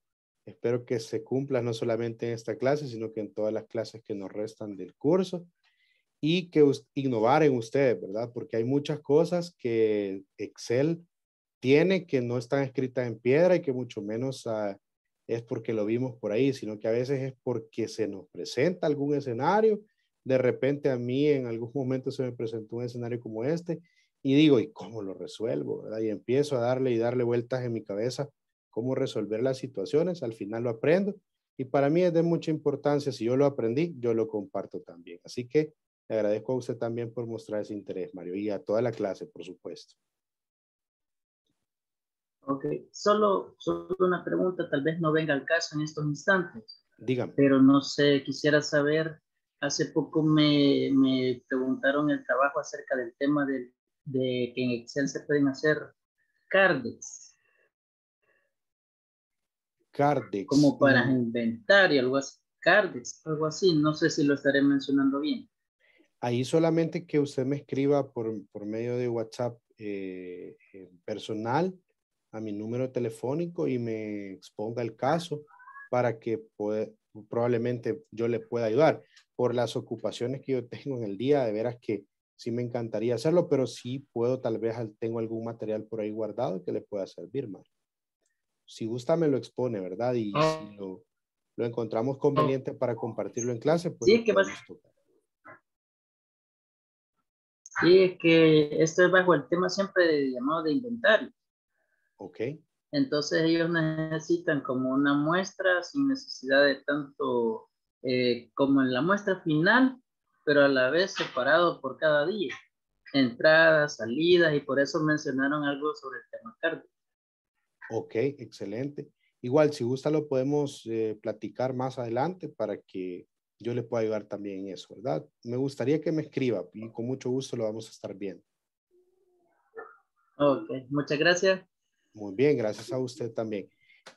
Speaker 1: Espero que se cumpla no solamente en esta clase, sino que en todas las clases que nos restan del curso y que innovar en ustedes, ¿verdad? Porque hay muchas cosas que Excel tiene que no están escritas en piedra y que mucho menos ah, es porque lo vimos por ahí, sino que a veces es porque se nos presenta algún escenario. De repente a mí en algún momento se me presentó un escenario como este y digo, ¿y cómo lo resuelvo? Y empiezo a darle y darle vueltas en mi cabeza cómo resolver las situaciones, al final lo aprendo y para mí es de mucha importancia, si yo lo aprendí, yo lo comparto también. Así que le agradezco a usted también por mostrar ese interés, Mario, y a toda la clase, por supuesto.
Speaker 3: Ok, solo, solo una pregunta, tal vez no venga al caso en estos instantes.
Speaker 1: Dígame. Pero
Speaker 3: no sé, quisiera saber, hace poco me, me preguntaron el trabajo acerca del tema de, de que en Excel se pueden hacer cards
Speaker 1: Cardex. Como para mm. inventar
Speaker 3: y algo así. Cardex, algo así. No sé si lo estaré mencionando bien.
Speaker 1: Ahí solamente que usted me escriba por, por medio de WhatsApp eh, eh, personal a mi número telefónico y me exponga el caso para que probablemente yo le pueda ayudar. Por las ocupaciones que yo tengo en el día, de veras que sí me encantaría hacerlo, pero sí puedo, tal vez tengo algún material por ahí guardado que le pueda servir, más. Si gusta, me lo expone, ¿verdad? Y ah. si lo, encontramos conveniente para compartirlo en clase, pues. Sí, es
Speaker 3: que que esto es bajo el tema siempre de, llamado de inventario. Ok. Entonces ellos necesitan como una muestra sin necesidad de tanto eh, como en la muestra final, pero a la vez separado por cada día. Entradas, salidas y por eso mencionaron algo sobre el tema cardio.
Speaker 1: Ok, excelente. Igual, si gusta, lo podemos eh, platicar más adelante para que yo le pueda ayudar también en eso, ¿verdad? Me gustaría que me escriba y con mucho gusto lo vamos a estar viendo. Ok, muchas gracias. Muy bien, gracias a usted también.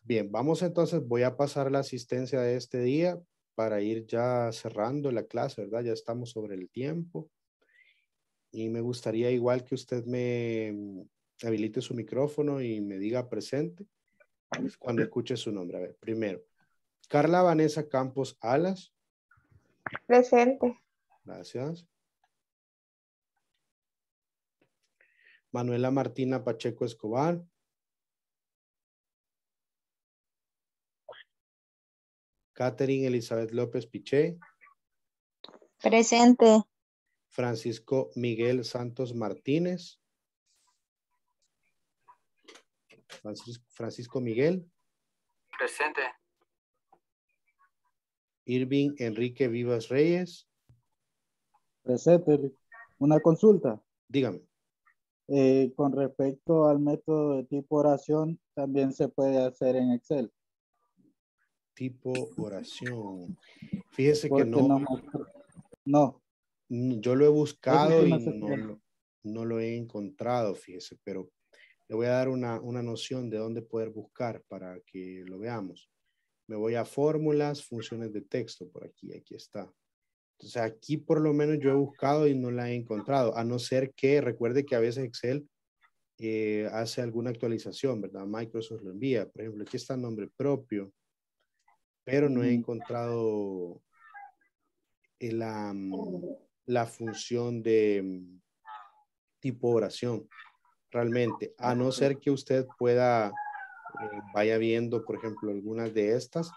Speaker 1: Bien, vamos entonces, voy a pasar la asistencia de este día para ir ya cerrando la clase, ¿verdad? Ya estamos sobre el tiempo. Y me gustaría igual que usted me habilite su micrófono y me diga presente cuando escuche su nombre. A ver, primero, Carla Vanessa Campos Alas. Presente. Gracias. Manuela Martina Pacheco Escobar. Catherine Elizabeth López Piché.
Speaker 2: Presente.
Speaker 1: Francisco Miguel Santos Martínez. Francisco, Miguel. Presente. Irving Enrique Vivas Reyes. Presente. Una consulta. Dígame. Eh, con respecto al método de tipo oración, también se puede hacer en Excel. Tipo oración. Fíjese que no, no. Mm, yo lo he buscado y no lo he encontrado, fíjese, pero le voy a dar una, una noción de dónde poder buscar para que lo veamos. Me voy a fórmulas, funciones de texto, por aquí, aquí está. Entonces aquí por lo menos yo he buscado y no la he encontrado, a no ser que recuerde que a veces Excel eh, hace alguna actualización, ¿verdad? Microsoft lo envía. Por ejemplo, aquí está el nombre propio, pero no he encontrado eh, la, mm, la función de mm, tipo oración realmente, a no ser que usted pueda, eh, vaya viendo, por ejemplo, algunas de estas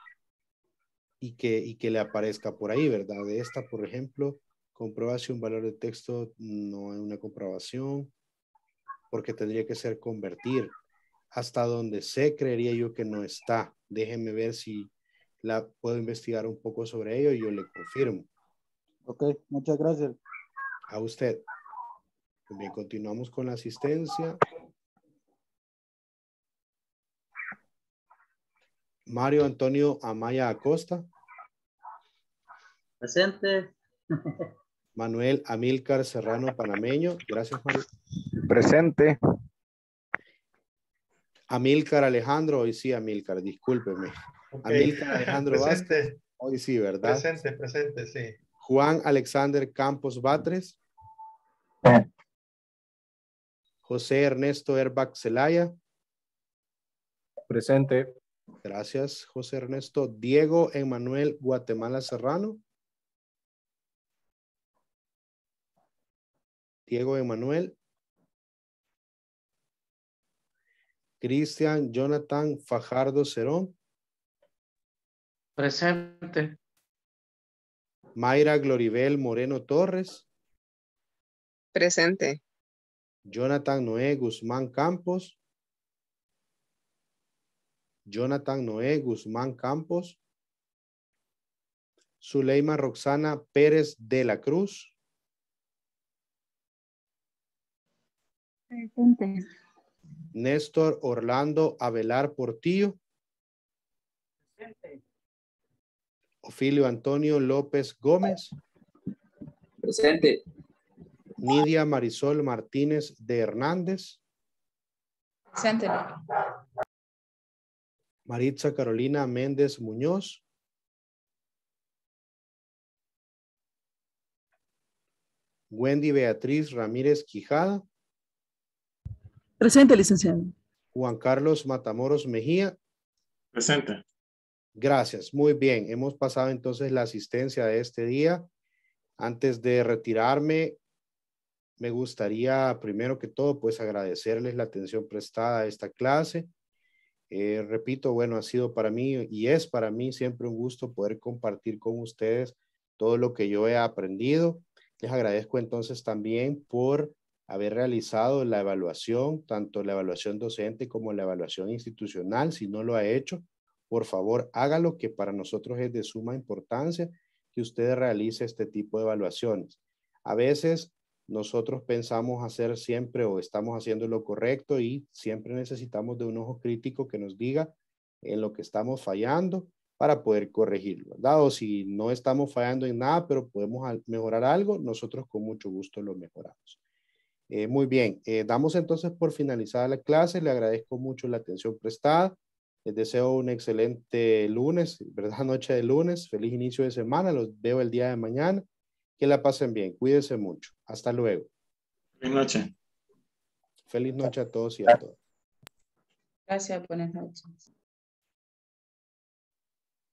Speaker 1: y que, y que le aparezca por ahí, ¿verdad? De esta, por ejemplo, comprueba si un valor de texto, no es una comprobación, porque tendría que ser convertir. Hasta donde sé, creería yo que no está. Déjeme ver si la puedo investigar un poco sobre ello y yo le confirmo. Ok, muchas gracias. A usted. Pues bien, continuamos con la asistencia. Mario Antonio Amaya Acosta. Presente. Manuel Amílcar Serrano Panameño. Gracias, Juan. Presente. Amílcar Alejandro, hoy sí, Amílcar, discúlpeme. Amílcar Alejandro Hoy sí, ¿verdad?
Speaker 3: Presente, presente, sí.
Speaker 1: Juan Alexander Campos Batres. Eh. José Ernesto Herbac Zelaya. Presente. Gracias, José Ernesto. Diego Emanuel Guatemala Serrano. Diego Emanuel. Cristian Jonathan Fajardo Cerón. Presente. Mayra Gloribel Moreno Torres. Presente. Jonathan Noé Guzmán Campos. Jonathan Noé Guzmán Campos. Zuleima Roxana Pérez de la Cruz.
Speaker 2: Presente.
Speaker 1: Néstor Orlando Avelar Portillo. Presente. Ofilio Antonio López Gómez. Presente. Nidia Marisol Martínez de Hernández. Presente. Maritza Carolina Méndez Muñoz. Wendy Beatriz Ramírez Quijada.
Speaker 2: Presente, licenciado.
Speaker 1: Juan Carlos Matamoros Mejía. Presente. Gracias, muy bien. Hemos pasado entonces la asistencia de este día. Antes de retirarme, me gustaría, primero que todo, pues agradecerles la atención prestada a esta clase. Eh, repito, bueno, ha sido para mí y es para mí siempre un gusto poder compartir con ustedes todo lo que yo he aprendido. Les agradezco entonces también por haber realizado la evaluación, tanto la evaluación docente como la evaluación institucional. Si no lo ha hecho, por favor hágalo, que para nosotros es de suma importancia que usted realice este tipo de evaluaciones. A veces nosotros pensamos hacer siempre o estamos haciendo lo correcto y siempre necesitamos de un ojo crítico que nos diga en lo que estamos fallando para poder corregirlo, dado O si no estamos fallando en nada, pero podemos mejorar algo, nosotros con mucho gusto lo mejoramos. Eh, muy bien, eh, damos entonces por finalizada la clase, le agradezco mucho la atención prestada, les deseo un excelente lunes, ¿verdad? Noche de lunes, feliz inicio de semana, los veo el día de mañana que la pasen bien, cuídense mucho. Hasta luego. Feliz noche. Feliz noche a todos y a todas.
Speaker 2: Gracias, buenas noches.